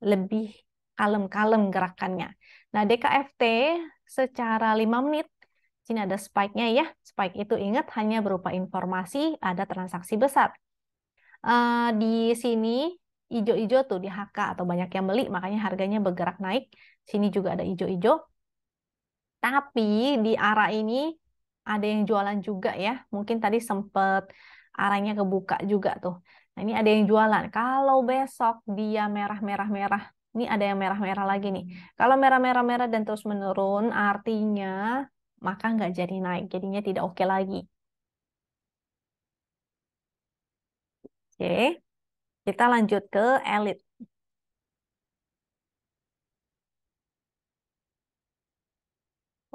lebih kalem-kalem gerakannya. Nah, DKFT secara 5 menit Sini ada spike-nya ya. Spike itu ingat hanya berupa informasi ada transaksi besar. Eh, di sini ijo-ijo tuh di HK atau banyak yang beli, makanya harganya bergerak naik. Sini juga ada ijo-ijo. Tapi di arah ini ada yang jualan juga ya. Mungkin tadi sempat arahnya kebuka juga tuh. Nah, ini ada yang jualan. Kalau besok dia merah-merah-merah, ini ada yang merah-merah lagi nih. Kalau merah-merah-merah dan terus menurun, artinya maka nggak jadi naik, jadinya tidak oke okay lagi. Oke, kita lanjut ke elit.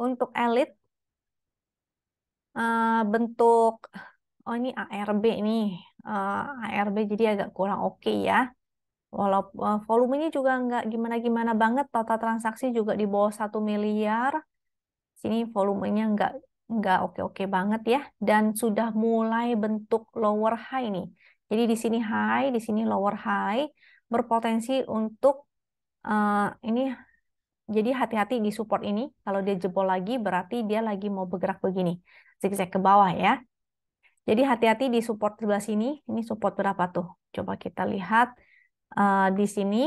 Untuk elit, eh, bentuk, oh ini ARB nih, eh, ARB jadi agak kurang oke okay ya. Walaupun eh, volumenya juga nggak gimana-gimana banget, total transaksi juga di bawah 1 miliar, Sini volumenya nggak nggak oke-oke banget ya. Dan sudah mulai bentuk lower high nih. Jadi di sini high, di sini lower high, berpotensi untuk uh, ini jadi hati-hati di support ini. Kalau dia jebol lagi, berarti dia lagi mau bergerak begini. Zigzag ke bawah ya. Jadi hati-hati di support sebelah sini. Ini support berapa tuh? Coba kita lihat uh, di sini.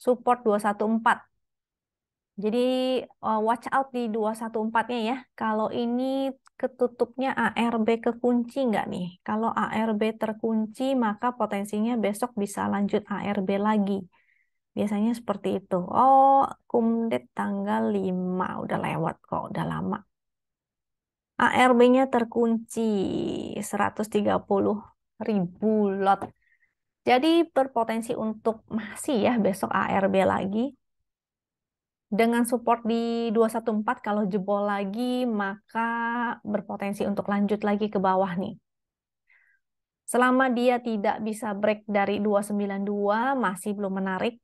Support 214. Jadi eh, watch out di 214-nya ya. Kalau ini ketutupnya ARB kekunci nggak nih? Kalau ARB terkunci, maka potensinya besok bisa lanjut ARB lagi. Biasanya seperti itu. Oh, kumdet tanggal 5. Udah lewat kok, udah lama. ARB-nya terkunci 130 ribu lot. Jadi berpotensi untuk masih ya besok ARB lagi dengan support di 214 kalau jebol lagi maka berpotensi untuk lanjut lagi ke bawah nih. Selama dia tidak bisa break dari 292 masih belum menarik.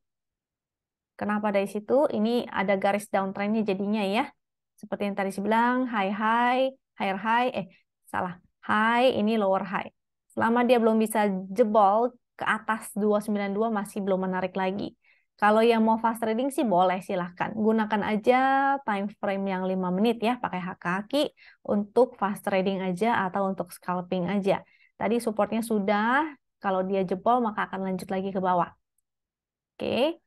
Kenapa dari situ? Ini ada garis downtrendnya jadinya ya. Seperti yang tadi saya bilang, high high, higher high, eh salah, high ini lower high. Selama dia belum bisa jebol ke atas 292 masih belum menarik lagi. Kalau yang mau fast trading sih boleh silahkan. Gunakan aja time frame yang 5 menit ya, pakai hak kaki untuk fast trading aja atau untuk scalping aja. Tadi supportnya sudah, kalau dia jebol maka akan lanjut lagi ke bawah. Oke,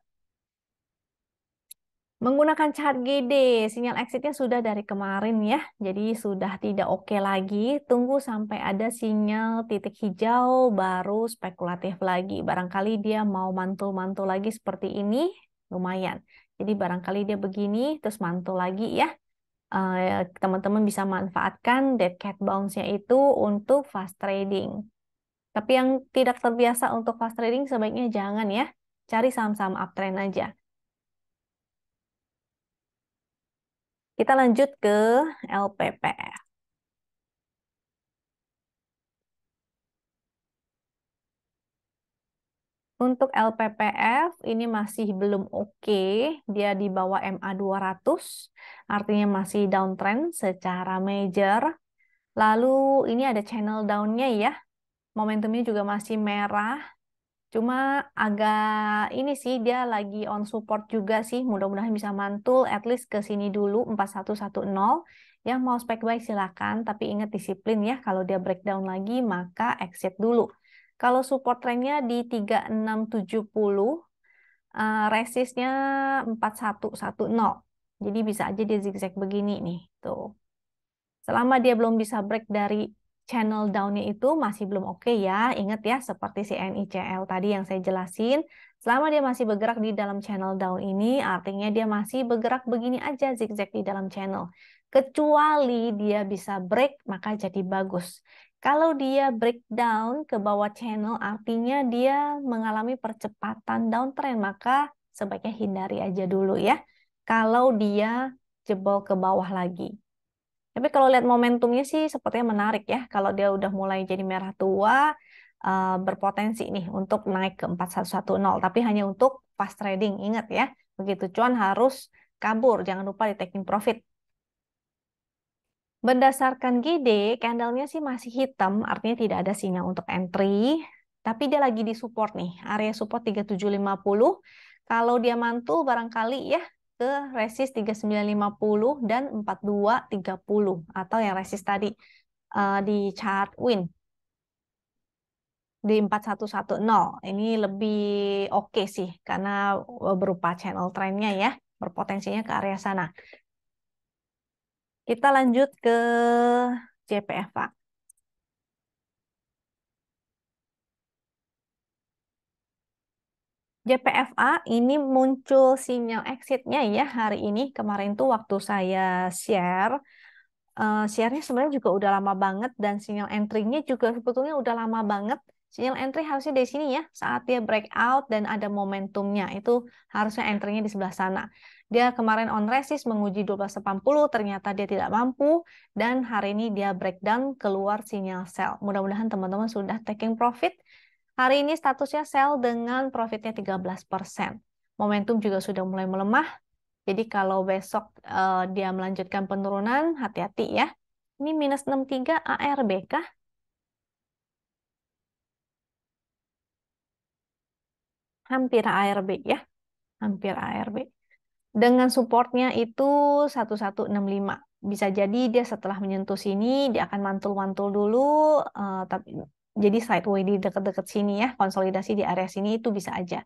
Menggunakan chart GD, sinyal exitnya sudah dari kemarin ya, jadi sudah tidak oke okay lagi. Tunggu sampai ada sinyal titik hijau, baru spekulatif lagi. Barangkali dia mau mantul-mantul lagi seperti ini, lumayan. Jadi barangkali dia begini, terus mantul lagi ya. Eh, teman-teman bisa manfaatkan dead cat bounce-nya itu untuk fast trading. Tapi yang tidak terbiasa untuk fast trading sebaiknya jangan ya, cari saham-saham uptrend aja Kita lanjut ke LPPF. Untuk LPPF ini masih belum oke, okay. dia di bawah MA 200, artinya masih downtrend secara major. Lalu ini ada channel down-nya ya, momentumnya juga masih merah, Cuma agak ini sih dia lagi on support juga sih. Mudah-mudahan bisa mantul at least ke sini dulu 4110. Yang mau spek baik silakan, tapi ingat disiplin ya. Kalau dia breakdown lagi maka exit dulu. Kalau support trennya di 3670, resistnya 4110. Jadi bisa aja dia zigzag begini nih, tuh. Selama dia belum bisa break dari channel down-nya itu masih belum oke okay ya. Ingat ya, seperti si NICL tadi yang saya jelasin, selama dia masih bergerak di dalam channel down ini, artinya dia masih bergerak begini aja zigzag di dalam channel. Kecuali dia bisa break, maka jadi bagus. Kalau dia breakdown ke bawah channel, artinya dia mengalami percepatan downtrend, maka sebaiknya hindari aja dulu ya. Kalau dia jebol ke bawah lagi. Tapi kalau lihat momentumnya sih sepertinya menarik ya. Kalau dia udah mulai jadi merah tua, eh, berpotensi nih untuk naik ke 4110. Tapi hanya untuk fast trading, ingat ya. Begitu cuan harus kabur, jangan lupa di taking profit. Berdasarkan GD, candlenya sih masih hitam, artinya tidak ada sinyal untuk entry. Tapi dia lagi di support nih, area support 3750. Kalau dia mantul barangkali ya ke resist 3950 dan 4230 atau yang resist tadi uh, di chart win di 4110. Ini lebih oke okay sih karena eh, berupa channel trendnya ya, berpotensinya ke area sana. Kita lanjut ke JPF, Pak. JPFA ini muncul sinyal exitnya ya hari ini kemarin tuh waktu saya share uh, eh, share sebenarnya juga udah lama banget dan sinyal entry-nya juga sebetulnya udah lama banget sinyal entry harusnya di sini ya saat dia breakout dan ada momentumnya itu harusnya entry-nya di sebelah sana dia kemarin on resist menguji 1280 ternyata dia tidak mampu dan hari ini dia breakdown keluar sinyal sell mudah-mudahan teman-teman sudah taking profit Hari ini statusnya sell dengan profitnya 13%. Momentum juga sudah mulai melemah. Jadi kalau besok uh, dia melanjutkan penurunan, hati-hati ya. Ini minus 63 ARB Hampir ARB ya. Hampir ARB. Dengan supportnya itu 1165. Bisa jadi dia setelah menyentuh sini, dia akan mantul-mantul dulu, uh, tapi jadi sideways di dekat-dekat sini ya, konsolidasi di area sini itu bisa aja.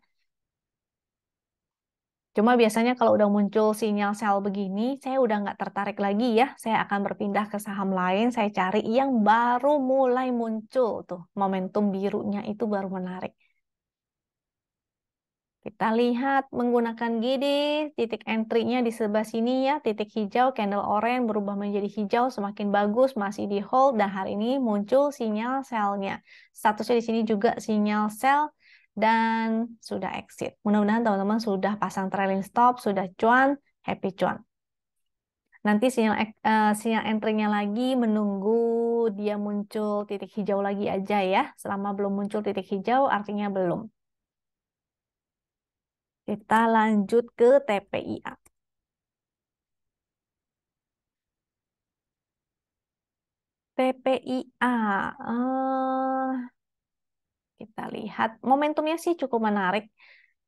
Cuma biasanya kalau udah muncul sinyal sell begini, saya udah nggak tertarik lagi ya, saya akan berpindah ke saham lain, saya cari yang baru mulai muncul tuh, momentum birunya itu baru menarik. Kita lihat menggunakan GD, titik entry-nya di sebelah sini ya, titik hijau, candle orange berubah menjadi hijau, semakin bagus, masih di hold, dan hari ini muncul sinyal sell-nya. Statusnya di sini juga sinyal sell, dan sudah exit. Mudah-mudahan teman-teman sudah pasang trailing stop, sudah cuan, happy cuan. Nanti sinyal, uh, sinyal entry-nya lagi menunggu dia muncul titik hijau lagi aja ya. Selama belum muncul titik hijau, artinya belum. Kita lanjut ke TPIA. TPIA. Uh, eh, kita lihat momentumnya sih cukup menarik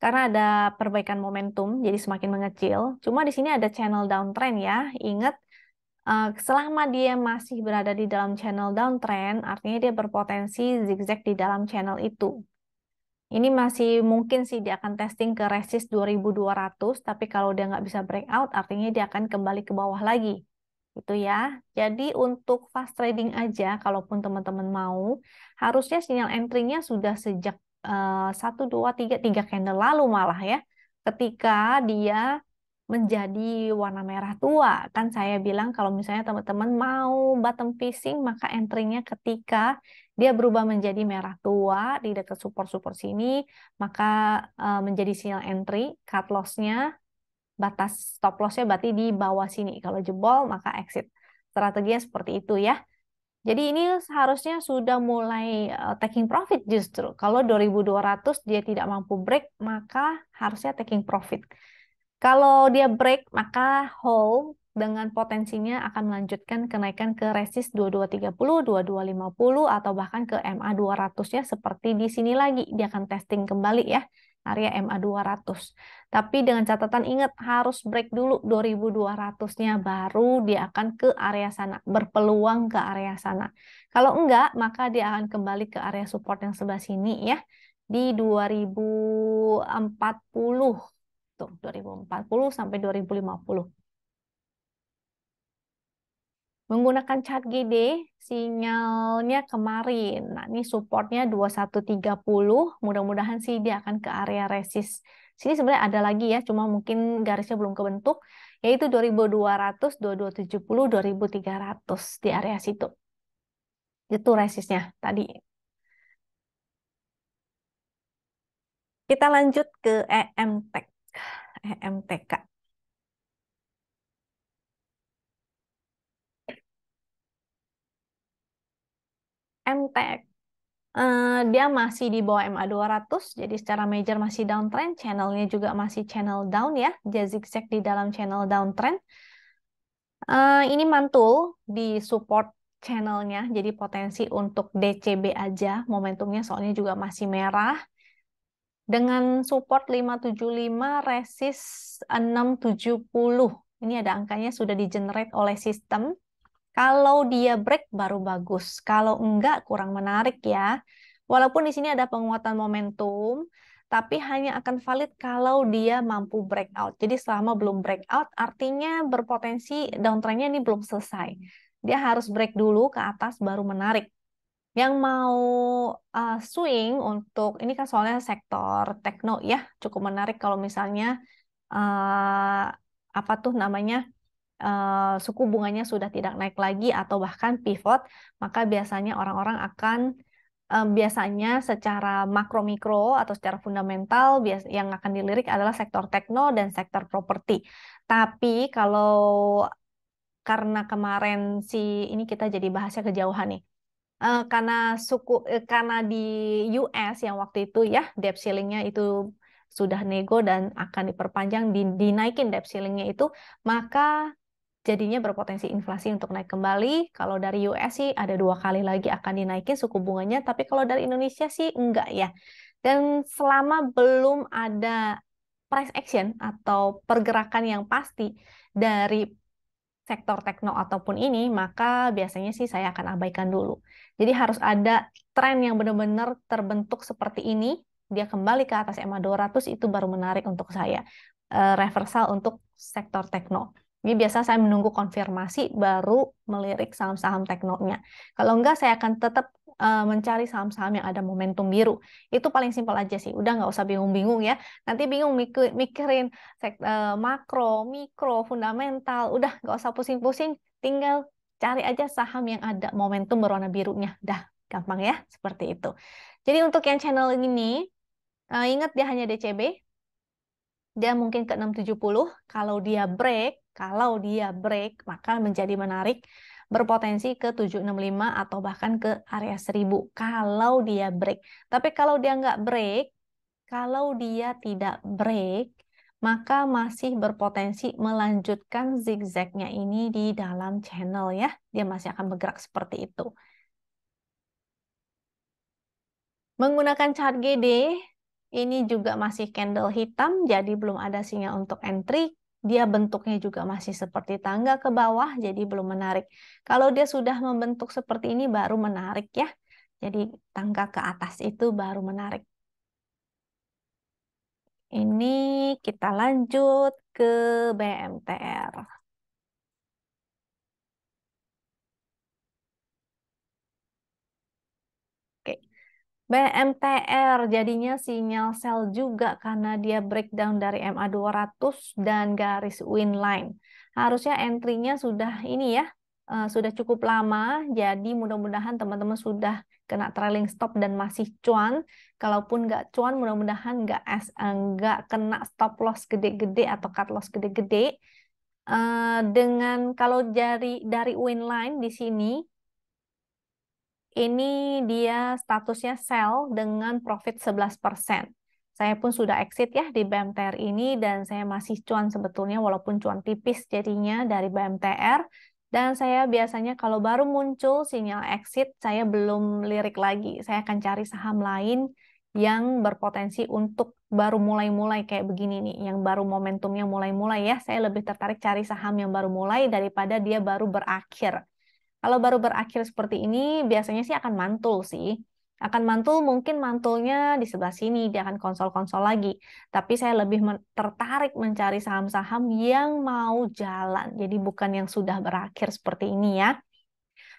karena ada perbaikan momentum jadi semakin mengecil. Cuma di sini ada channel downtrend ya. Ingat eh, selama dia masih berada di dalam channel downtrend, artinya dia berpotensi zigzag di dalam channel itu. Ini masih mungkin sih dia akan testing ke resist 2200, tapi kalau dia nggak bisa breakout, artinya dia akan kembali ke bawah lagi. Itu ya. Jadi untuk fast trading aja, kalaupun teman-teman mau, harusnya sinyal entry-nya sudah sejak uh, 1, 2, 3, 3 candle lalu malah ya. Ketika dia menjadi warna merah tua. Kan saya bilang kalau misalnya teman-teman mau bottom fishing, maka entry-nya ketika dia berubah menjadi merah tua di dekat support-support sini, maka uh, menjadi sinyal entry, cut lossnya batas stop lossnya berarti di bawah sini. Kalau jebol, maka exit. Strateginya seperti itu ya. Jadi ini seharusnya sudah mulai uh, taking profit justru. Kalau 2200 dia tidak mampu break, maka harusnya taking profit. Kalau dia break, maka hold dengan potensinya akan melanjutkan kenaikan ke resist 2230, 2250 atau bahkan ke MA 200 ya seperti di sini lagi dia akan testing kembali ya area MA 200. Tapi dengan catatan ingat harus break dulu 2200-nya baru dia akan ke area sana, berpeluang ke area sana. Kalau enggak maka dia akan kembali ke area support yang sebelah sini ya di 2040 tuh 2040 sampai 2050. Menggunakan cat GD, sinyalnya kemarin. Nah, ini supportnya 2130. Mudah-mudahan sih dia akan ke area resist. Sini sebenarnya ada lagi ya, cuma mungkin garisnya belum kebentuk, yaitu 2200, 2270, 2300 di area situ. Itu resistnya tadi. Kita lanjut ke EMTK. EMTK. MTEK. Uh, eh, dia masih di bawah MA 200, jadi secara major masih downtrend. Channelnya juga masih channel down ya, dia zigzag di dalam channel downtrend. Uh, ini mantul di support channelnya, jadi potensi untuk DCB aja. Momentumnya soalnya juga masih merah. Dengan support 575, resist 670. Ini ada angkanya sudah di-generate oleh sistem kalau dia break baru bagus, kalau enggak kurang menarik ya. Walaupun di sini ada penguatan momentum, tapi hanya akan valid kalau dia mampu breakout. Jadi selama belum breakout, artinya berpotensi downtrendnya ini belum selesai. Dia harus break dulu ke atas baru menarik. Yang mau uh, swing untuk ini kan soalnya sektor tekno ya cukup menarik kalau misalnya uh, apa tuh namanya Eh, suku bunganya sudah tidak naik lagi atau bahkan pivot, maka biasanya orang-orang akan eh, biasanya secara makro mikro atau secara fundamental yang akan dilirik adalah sektor tekno dan sektor properti. Tapi kalau karena kemarin si ini kita jadi bahasnya kejauhan nih. Eh, karena suku karena di US yang waktu itu ya debt ceilingnya itu sudah nego dan akan diperpanjang dinaikin debt ceilingnya itu maka jadinya berpotensi inflasi untuk naik kembali. Kalau dari US sih ada dua kali lagi akan dinaikin suku bunganya, tapi kalau dari Indonesia sih enggak ya. Dan selama belum ada price action atau pergerakan yang pasti dari sektor tekno ataupun ini, maka biasanya sih saya akan abaikan dulu. Jadi harus ada tren yang benar-benar terbentuk seperti ini, dia kembali ke atas EMA 200 itu baru menarik untuk saya. Uh, reversal untuk sektor tekno. Jadi biasa saya menunggu konfirmasi baru melirik saham-saham teknonya. Kalau enggak saya akan tetap uh, mencari saham-saham yang ada momentum biru. Itu paling simpel aja sih. Udah nggak usah bingung-bingung ya. Nanti bingung mikir, mikirin uh, makro, mikro, fundamental. Udah nggak usah pusing-pusing. Tinggal cari aja saham yang ada momentum berwarna birunya. Dah gampang ya seperti itu. Jadi untuk yang channel ini uh, ingat dia hanya DCB dia mungkin ke 670 kalau dia break kalau dia break maka menjadi menarik berpotensi ke 765 atau bahkan ke area 1000 kalau dia break. Tapi kalau dia nggak break, kalau dia tidak break, maka masih berpotensi melanjutkan zigzagnya ini di dalam channel ya. Dia masih akan bergerak seperti itu. Menggunakan chart GD, ini juga masih candle hitam, jadi belum ada sinyal untuk entry. Dia bentuknya juga masih seperti tangga ke bawah, jadi belum menarik. Kalau dia sudah membentuk seperti ini, baru menarik ya. Jadi tangga ke atas itu baru menarik. Ini kita lanjut ke BMTR. BMTR jadinya sinyal sel juga karena dia breakdown dari MA200 dan garis line Harusnya entry-nya sudah ini ya, uh, sudah cukup lama, jadi mudah-mudahan teman-teman sudah kena trailing stop dan masih cuan. Kalaupun nggak cuan, mudah-mudahan nggak eh, nggak kena stop loss gede-gede atau cut loss gede-gede. Uh, dengan kalau dari dari line di sini ini dia statusnya sell dengan profit 11%. Saya pun sudah exit ya di BMTR ini dan saya masih cuan sebetulnya walaupun cuan tipis jadinya dari BMTR. Dan saya biasanya kalau baru muncul sinyal exit, saya belum lirik lagi. Saya akan cari saham lain yang berpotensi untuk baru mulai-mulai kayak begini nih, yang baru momentumnya mulai-mulai ya. Saya lebih tertarik cari saham yang baru mulai daripada dia baru berakhir. Kalau baru berakhir seperti ini, biasanya sih akan mantul sih. Akan mantul mungkin mantulnya di sebelah sini, dia akan konsol-konsol lagi. Tapi saya lebih tertarik mencari saham-saham yang mau jalan. Jadi bukan yang sudah berakhir seperti ini ya.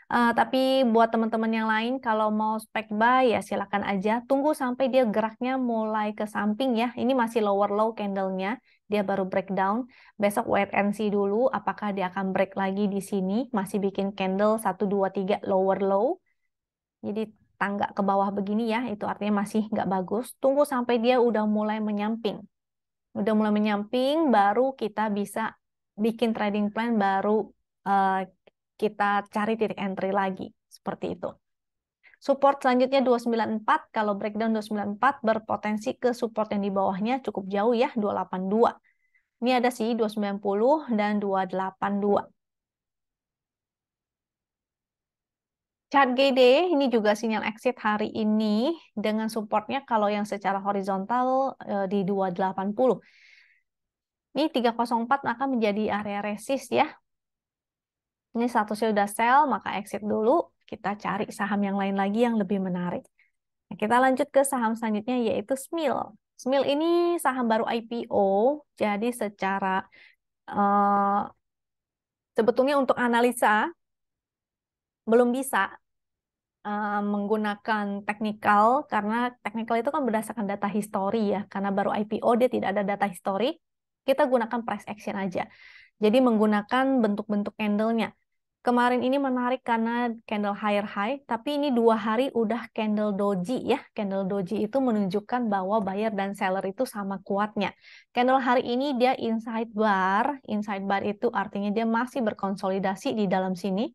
Uh, tapi buat teman-teman yang lain, kalau mau spek buy ya silakan aja. Tunggu sampai dia geraknya mulai ke samping ya. Ini masih lower low candlenya dia baru breakdown. Besok wait and see dulu apakah dia akan break lagi di sini, masih bikin candle 1, 2, 3 lower low. Jadi tangga ke bawah begini ya, itu artinya masih nggak bagus. Tunggu sampai dia udah mulai menyamping. Udah mulai menyamping, baru kita bisa bikin trading plan, baru uh, kita cari titik entry lagi. Seperti itu. Support selanjutnya 294, kalau breakdown 294 berpotensi ke support yang di bawahnya cukup jauh ya, 282. Ini ada sih 290 dan 282. Chart GD ini juga sinyal exit hari ini dengan supportnya kalau yang secara horizontal eh, di 280. Ini 304 maka menjadi area resist ya. Ini statusnya udah sell maka exit dulu kita cari saham yang lain lagi yang lebih menarik. Nah, kita lanjut ke saham selanjutnya yaitu SMIL. SMIL ini saham baru IPO, jadi secara uh, sebetulnya untuk analisa belum bisa eh, menggunakan teknikal karena teknikal itu kan berdasarkan data histori ya karena baru IPO dia tidak ada data histori kita gunakan price action aja jadi menggunakan bentuk-bentuk candlenya Kemarin ini menarik karena candle higher high, tapi ini dua hari udah candle doji ya. Candle doji itu menunjukkan bahwa buyer dan seller itu sama kuatnya. Candle hari ini dia inside bar. Inside bar itu artinya dia masih berkonsolidasi di dalam sini.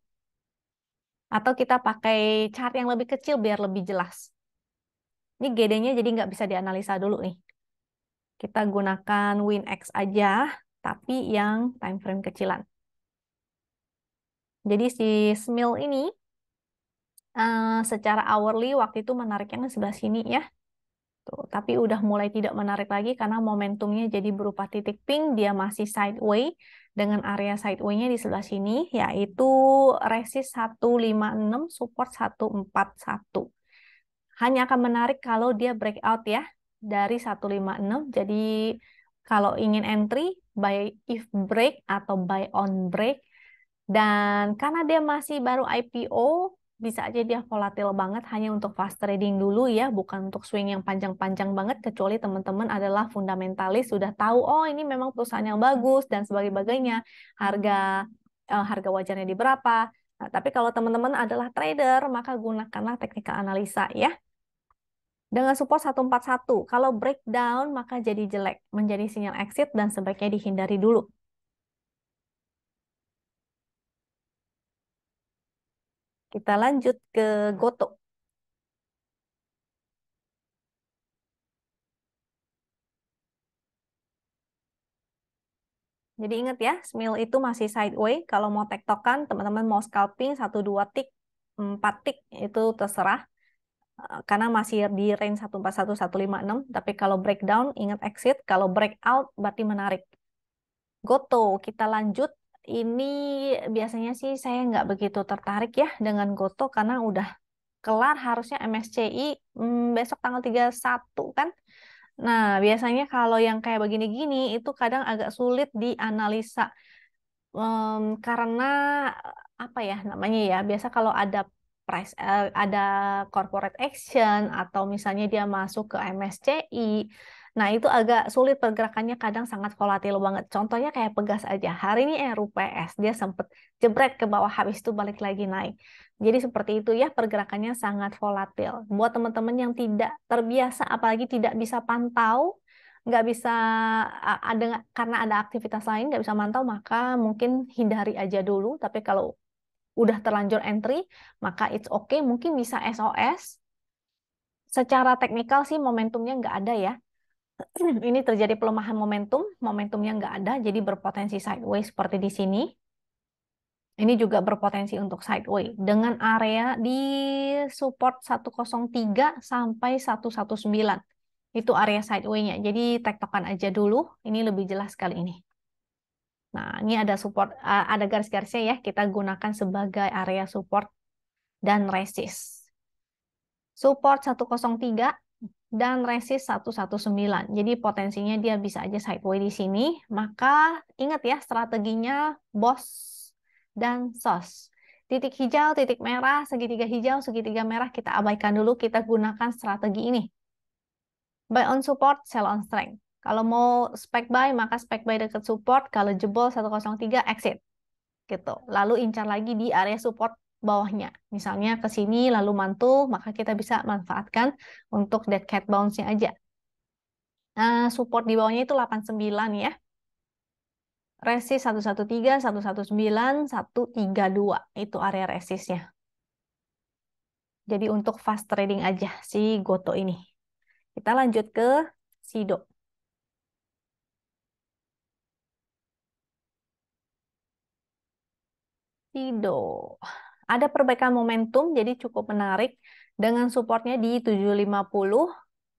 Atau kita pakai chart yang lebih kecil biar lebih jelas. Ini GD-nya jadi nggak bisa dianalisa dulu nih. Kita gunakan WinX aja, tapi yang time frame kecilan. Jadi si Smil ini uh, secara hourly waktu itu menariknya yang sebelah sini ya. Tuh, tapi udah mulai tidak menarik lagi karena momentumnya jadi berupa titik pink, dia masih sideways dengan area sideway-nya di sebelah sini, yaitu resist 156, support 141. Hanya akan menarik kalau dia breakout ya, dari 156. Jadi kalau ingin entry, buy if break atau buy on break, dan karena dia masih baru IPO, bisa aja dia volatil banget hanya untuk fast trading dulu ya, bukan untuk swing yang panjang-panjang banget, kecuali teman-teman adalah fundamentalis, sudah tahu, oh ini memang perusahaan yang bagus, dan sebagainya, harga eh, harga wajarnya di berapa. Nah, tapi kalau teman-teman adalah trader, maka gunakanlah teknikal analisa ya. Dengan support 141, kalau breakdown maka jadi jelek, menjadi sinyal exit dan sebaiknya dihindari dulu. Kita lanjut ke Goto. Jadi ingat ya, smile itu masih sideways Kalau mau tektokan, teman-teman mau scalping 1 2 tik 4 tik itu terserah. Eh, karena masih di range 141 156, tapi kalau breakdown ingat exit, kalau breakout berarti menarik. Goto, kita lanjut ini biasanya sih saya nggak begitu tertarik ya dengan Goto karena udah kelar harusnya MSCI hmm, besok tanggal 31 kan. Nah, biasanya kalau yang kayak begini-gini itu kadang agak sulit dianalisa um, karena apa ya namanya ya biasa kalau ada price eh, ada corporate action atau misalnya dia masuk ke MSCI Nah, itu agak sulit pergerakannya kadang sangat volatil banget. Contohnya kayak Pegas aja. Hari ini RUPS dia sempat jebret ke bawah habis itu balik lagi naik. Jadi seperti itu ya pergerakannya sangat volatil. Buat teman-teman yang tidak terbiasa apalagi tidak bisa pantau nggak bisa ada karena ada aktivitas lain nggak bisa mantau maka mungkin hindari aja dulu tapi kalau udah terlanjur entry maka it's okay mungkin bisa SOS secara teknikal sih momentumnya nggak ada ya ini terjadi pelemahan momentum, momentumnya nggak ada, jadi berpotensi sideways seperti di sini. Ini juga berpotensi untuk sideways dengan area di support 103 sampai 119. Itu area sideways-nya. Jadi tektokan aja dulu, ini lebih jelas kali ini. Nah, ini ada support ada garis-garisnya ya, kita gunakan sebagai area support dan resist. Support 103 dan resist 119. Jadi potensinya dia bisa aja sideways di sini. Maka ingat ya strateginya BOS dan SOS. Titik hijau, titik merah, segitiga hijau, segitiga merah kita abaikan dulu. Kita gunakan strategi ini. Buy on support, sell on strength. Kalau mau spek buy, maka spek buy dekat support. Kalau jebol 103, exit. gitu. Lalu incar lagi di area support bawahnya. Misalnya ke sini lalu mantul, maka kita bisa manfaatkan untuk dead cat bounce-nya aja. Nah, support di bawahnya itu 89 ya. Resist 113, 119, 132. Itu area resistnya. Jadi untuk fast trading aja si Goto ini. Kita lanjut ke Sido. Sido ada perbaikan momentum jadi cukup menarik dengan supportnya di 750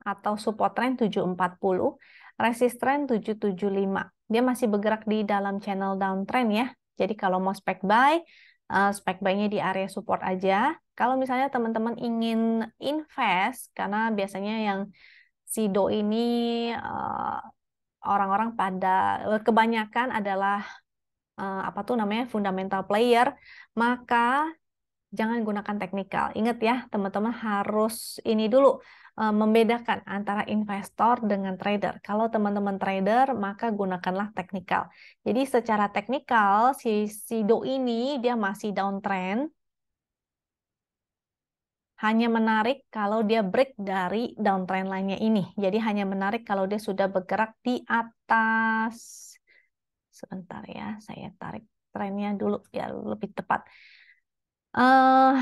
atau support trend 740, resist 775. Dia masih bergerak di dalam channel downtrend ya. Jadi kalau mau spek buy, eh, spek buy-nya di area support aja. Kalau misalnya teman-teman ingin invest, karena biasanya yang Sido ini eh, orang-orang pada eh, kebanyakan adalah apa tuh namanya fundamental player, maka jangan gunakan teknikal. Ingat ya, teman-teman harus ini dulu eh, membedakan antara investor dengan trader. Kalau teman-teman trader, maka gunakanlah teknikal. Jadi secara teknikal, si, si DO ini dia masih downtrend, hanya menarik kalau dia break dari downtrend lainnya ini. Jadi hanya menarik kalau dia sudah bergerak di atas. Sebentar ya, saya tarik trennya dulu ya lebih tepat uh,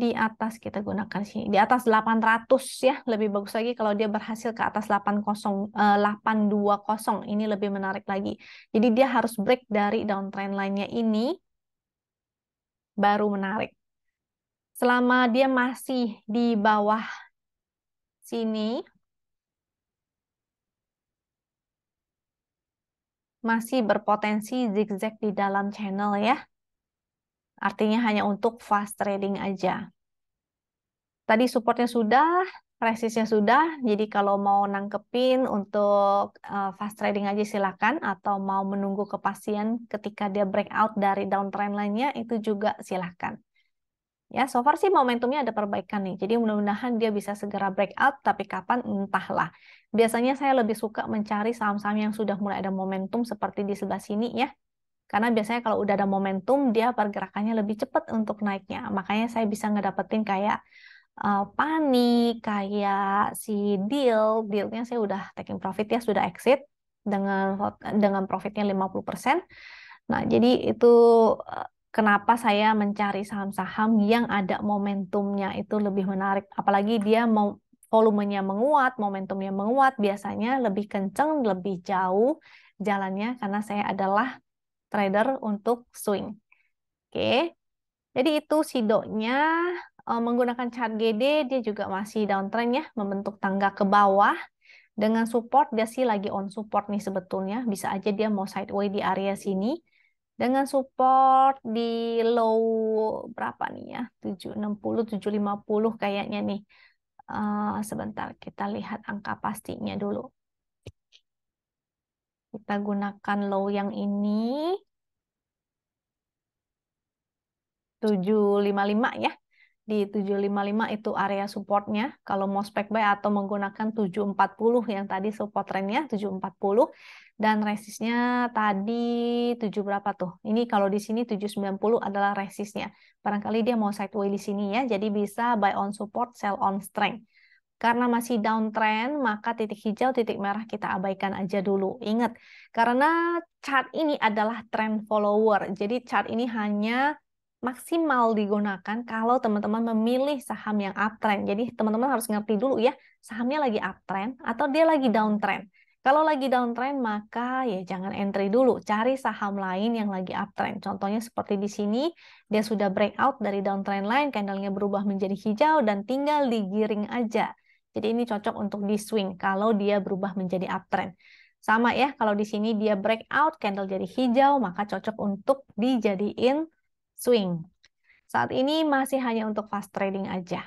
di atas kita gunakan sini di atas 800 ya lebih bagus lagi kalau dia berhasil ke atas 80 820 eh, ini lebih menarik lagi jadi dia harus break dari downtrend lainnya ini baru menarik selama dia masih di bawah sini masih berpotensi zigzag di dalam channel ya Artinya hanya untuk fast trading aja. Tadi supportnya sudah, resistnya sudah. Jadi kalau mau nangkepin untuk eh, fast trading aja silakan atau mau menunggu kepastian ketika dia breakout dari downtrend lainnya itu juga silakan. Ya, so far sih momentumnya ada perbaikan nih. Jadi mudah-mudahan dia bisa segera breakout, tapi kapan entahlah. Biasanya saya lebih suka mencari saham-saham yang sudah mulai ada momentum seperti di sebelah sini ya. Karena biasanya kalau udah ada momentum, dia pergerakannya lebih cepat untuk naiknya. Makanya saya bisa ngedapetin kayak uh, panik, kayak si deal, dealnya saya udah taking profit ya, sudah exit dengan dengan profitnya 50%. Nah, jadi itu eh, kenapa saya mencari saham-saham yang ada momentumnya itu lebih menarik. Apalagi dia mau volumenya menguat, momentumnya menguat, biasanya lebih kenceng, lebih jauh jalannya karena saya adalah trader untuk swing. Oke. Jadi itu sidonya eh, menggunakan chart GD dia juga masih downtrend ya, membentuk tangga ke bawah dengan support dia sih lagi on support nih sebetulnya bisa aja dia mau sideways di area sini dengan support di low berapa nih ya 760 750 kayaknya nih uh, sebentar kita lihat angka pastinya dulu kita gunakan low yang ini. 755 ya. Di 755 itu area supportnya. Kalau mau spek buy atau menggunakan 740 yang tadi support trendnya 740 dan resistnya tadi 7 berapa tuh? Ini kalau di sini 790 adalah resistnya. Barangkali dia mau sideways di sini ya. Jadi bisa buy on support, sell on strength. Karena masih downtrend, maka titik hijau, titik merah kita abaikan aja dulu. Ingat, karena chart ini adalah trend follower. Jadi chart ini hanya maksimal digunakan kalau teman-teman memilih saham yang uptrend. Jadi teman-teman harus ngerti dulu ya, sahamnya lagi uptrend atau dia lagi downtrend. Kalau lagi downtrend maka ya jangan entry dulu, cari saham lain yang lagi uptrend. Contohnya seperti di sini, dia sudah breakout dari downtrend lain, candlenya berubah menjadi hijau dan tinggal digiring aja. Jadi ini cocok untuk di swing kalau dia berubah menjadi uptrend. Sama ya, kalau di sini dia breakout, candle jadi hijau, maka cocok untuk dijadiin swing. Saat ini masih hanya untuk fast trading aja.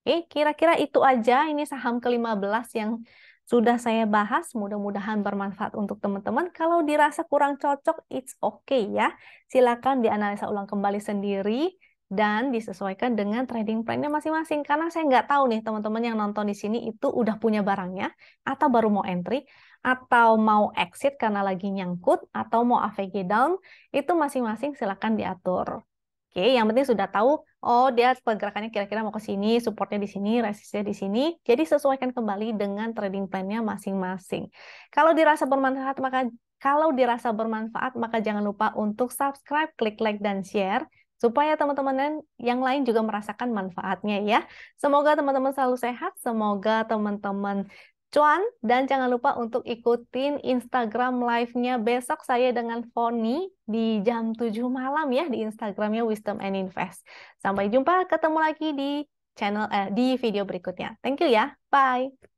Oke, kira-kira itu aja. Ini saham ke-15 yang sudah saya bahas. Mudah-mudahan bermanfaat untuk teman-teman. Kalau dirasa kurang cocok, it's okay ya. Silakan dianalisa ulang kembali sendiri dan disesuaikan dengan trading plan-nya masing-masing. Karena saya nggak tahu nih teman-teman yang nonton di sini itu udah punya barangnya, atau baru mau entry, atau mau exit karena lagi nyangkut, atau mau AVG down, itu masing-masing silakan diatur. Oke, yang penting sudah tahu, oh dia pergerakannya kira-kira mau ke sini, supportnya di sini, resistnya di sini. Jadi sesuaikan kembali dengan trading plan-nya masing-masing. Kalau dirasa bermanfaat, maka kalau dirasa bermanfaat, maka jangan lupa untuk subscribe, klik like, dan share supaya teman-teman yang lain juga merasakan manfaatnya ya. Semoga teman-teman selalu sehat, semoga teman-teman cuan dan jangan lupa untuk ikutin Instagram live-nya besok saya dengan Foni di jam 7 malam ya di Instagramnya Wisdom and Invest. Sampai jumpa, ketemu lagi di channel eh, di video berikutnya. Thank you ya. Bye.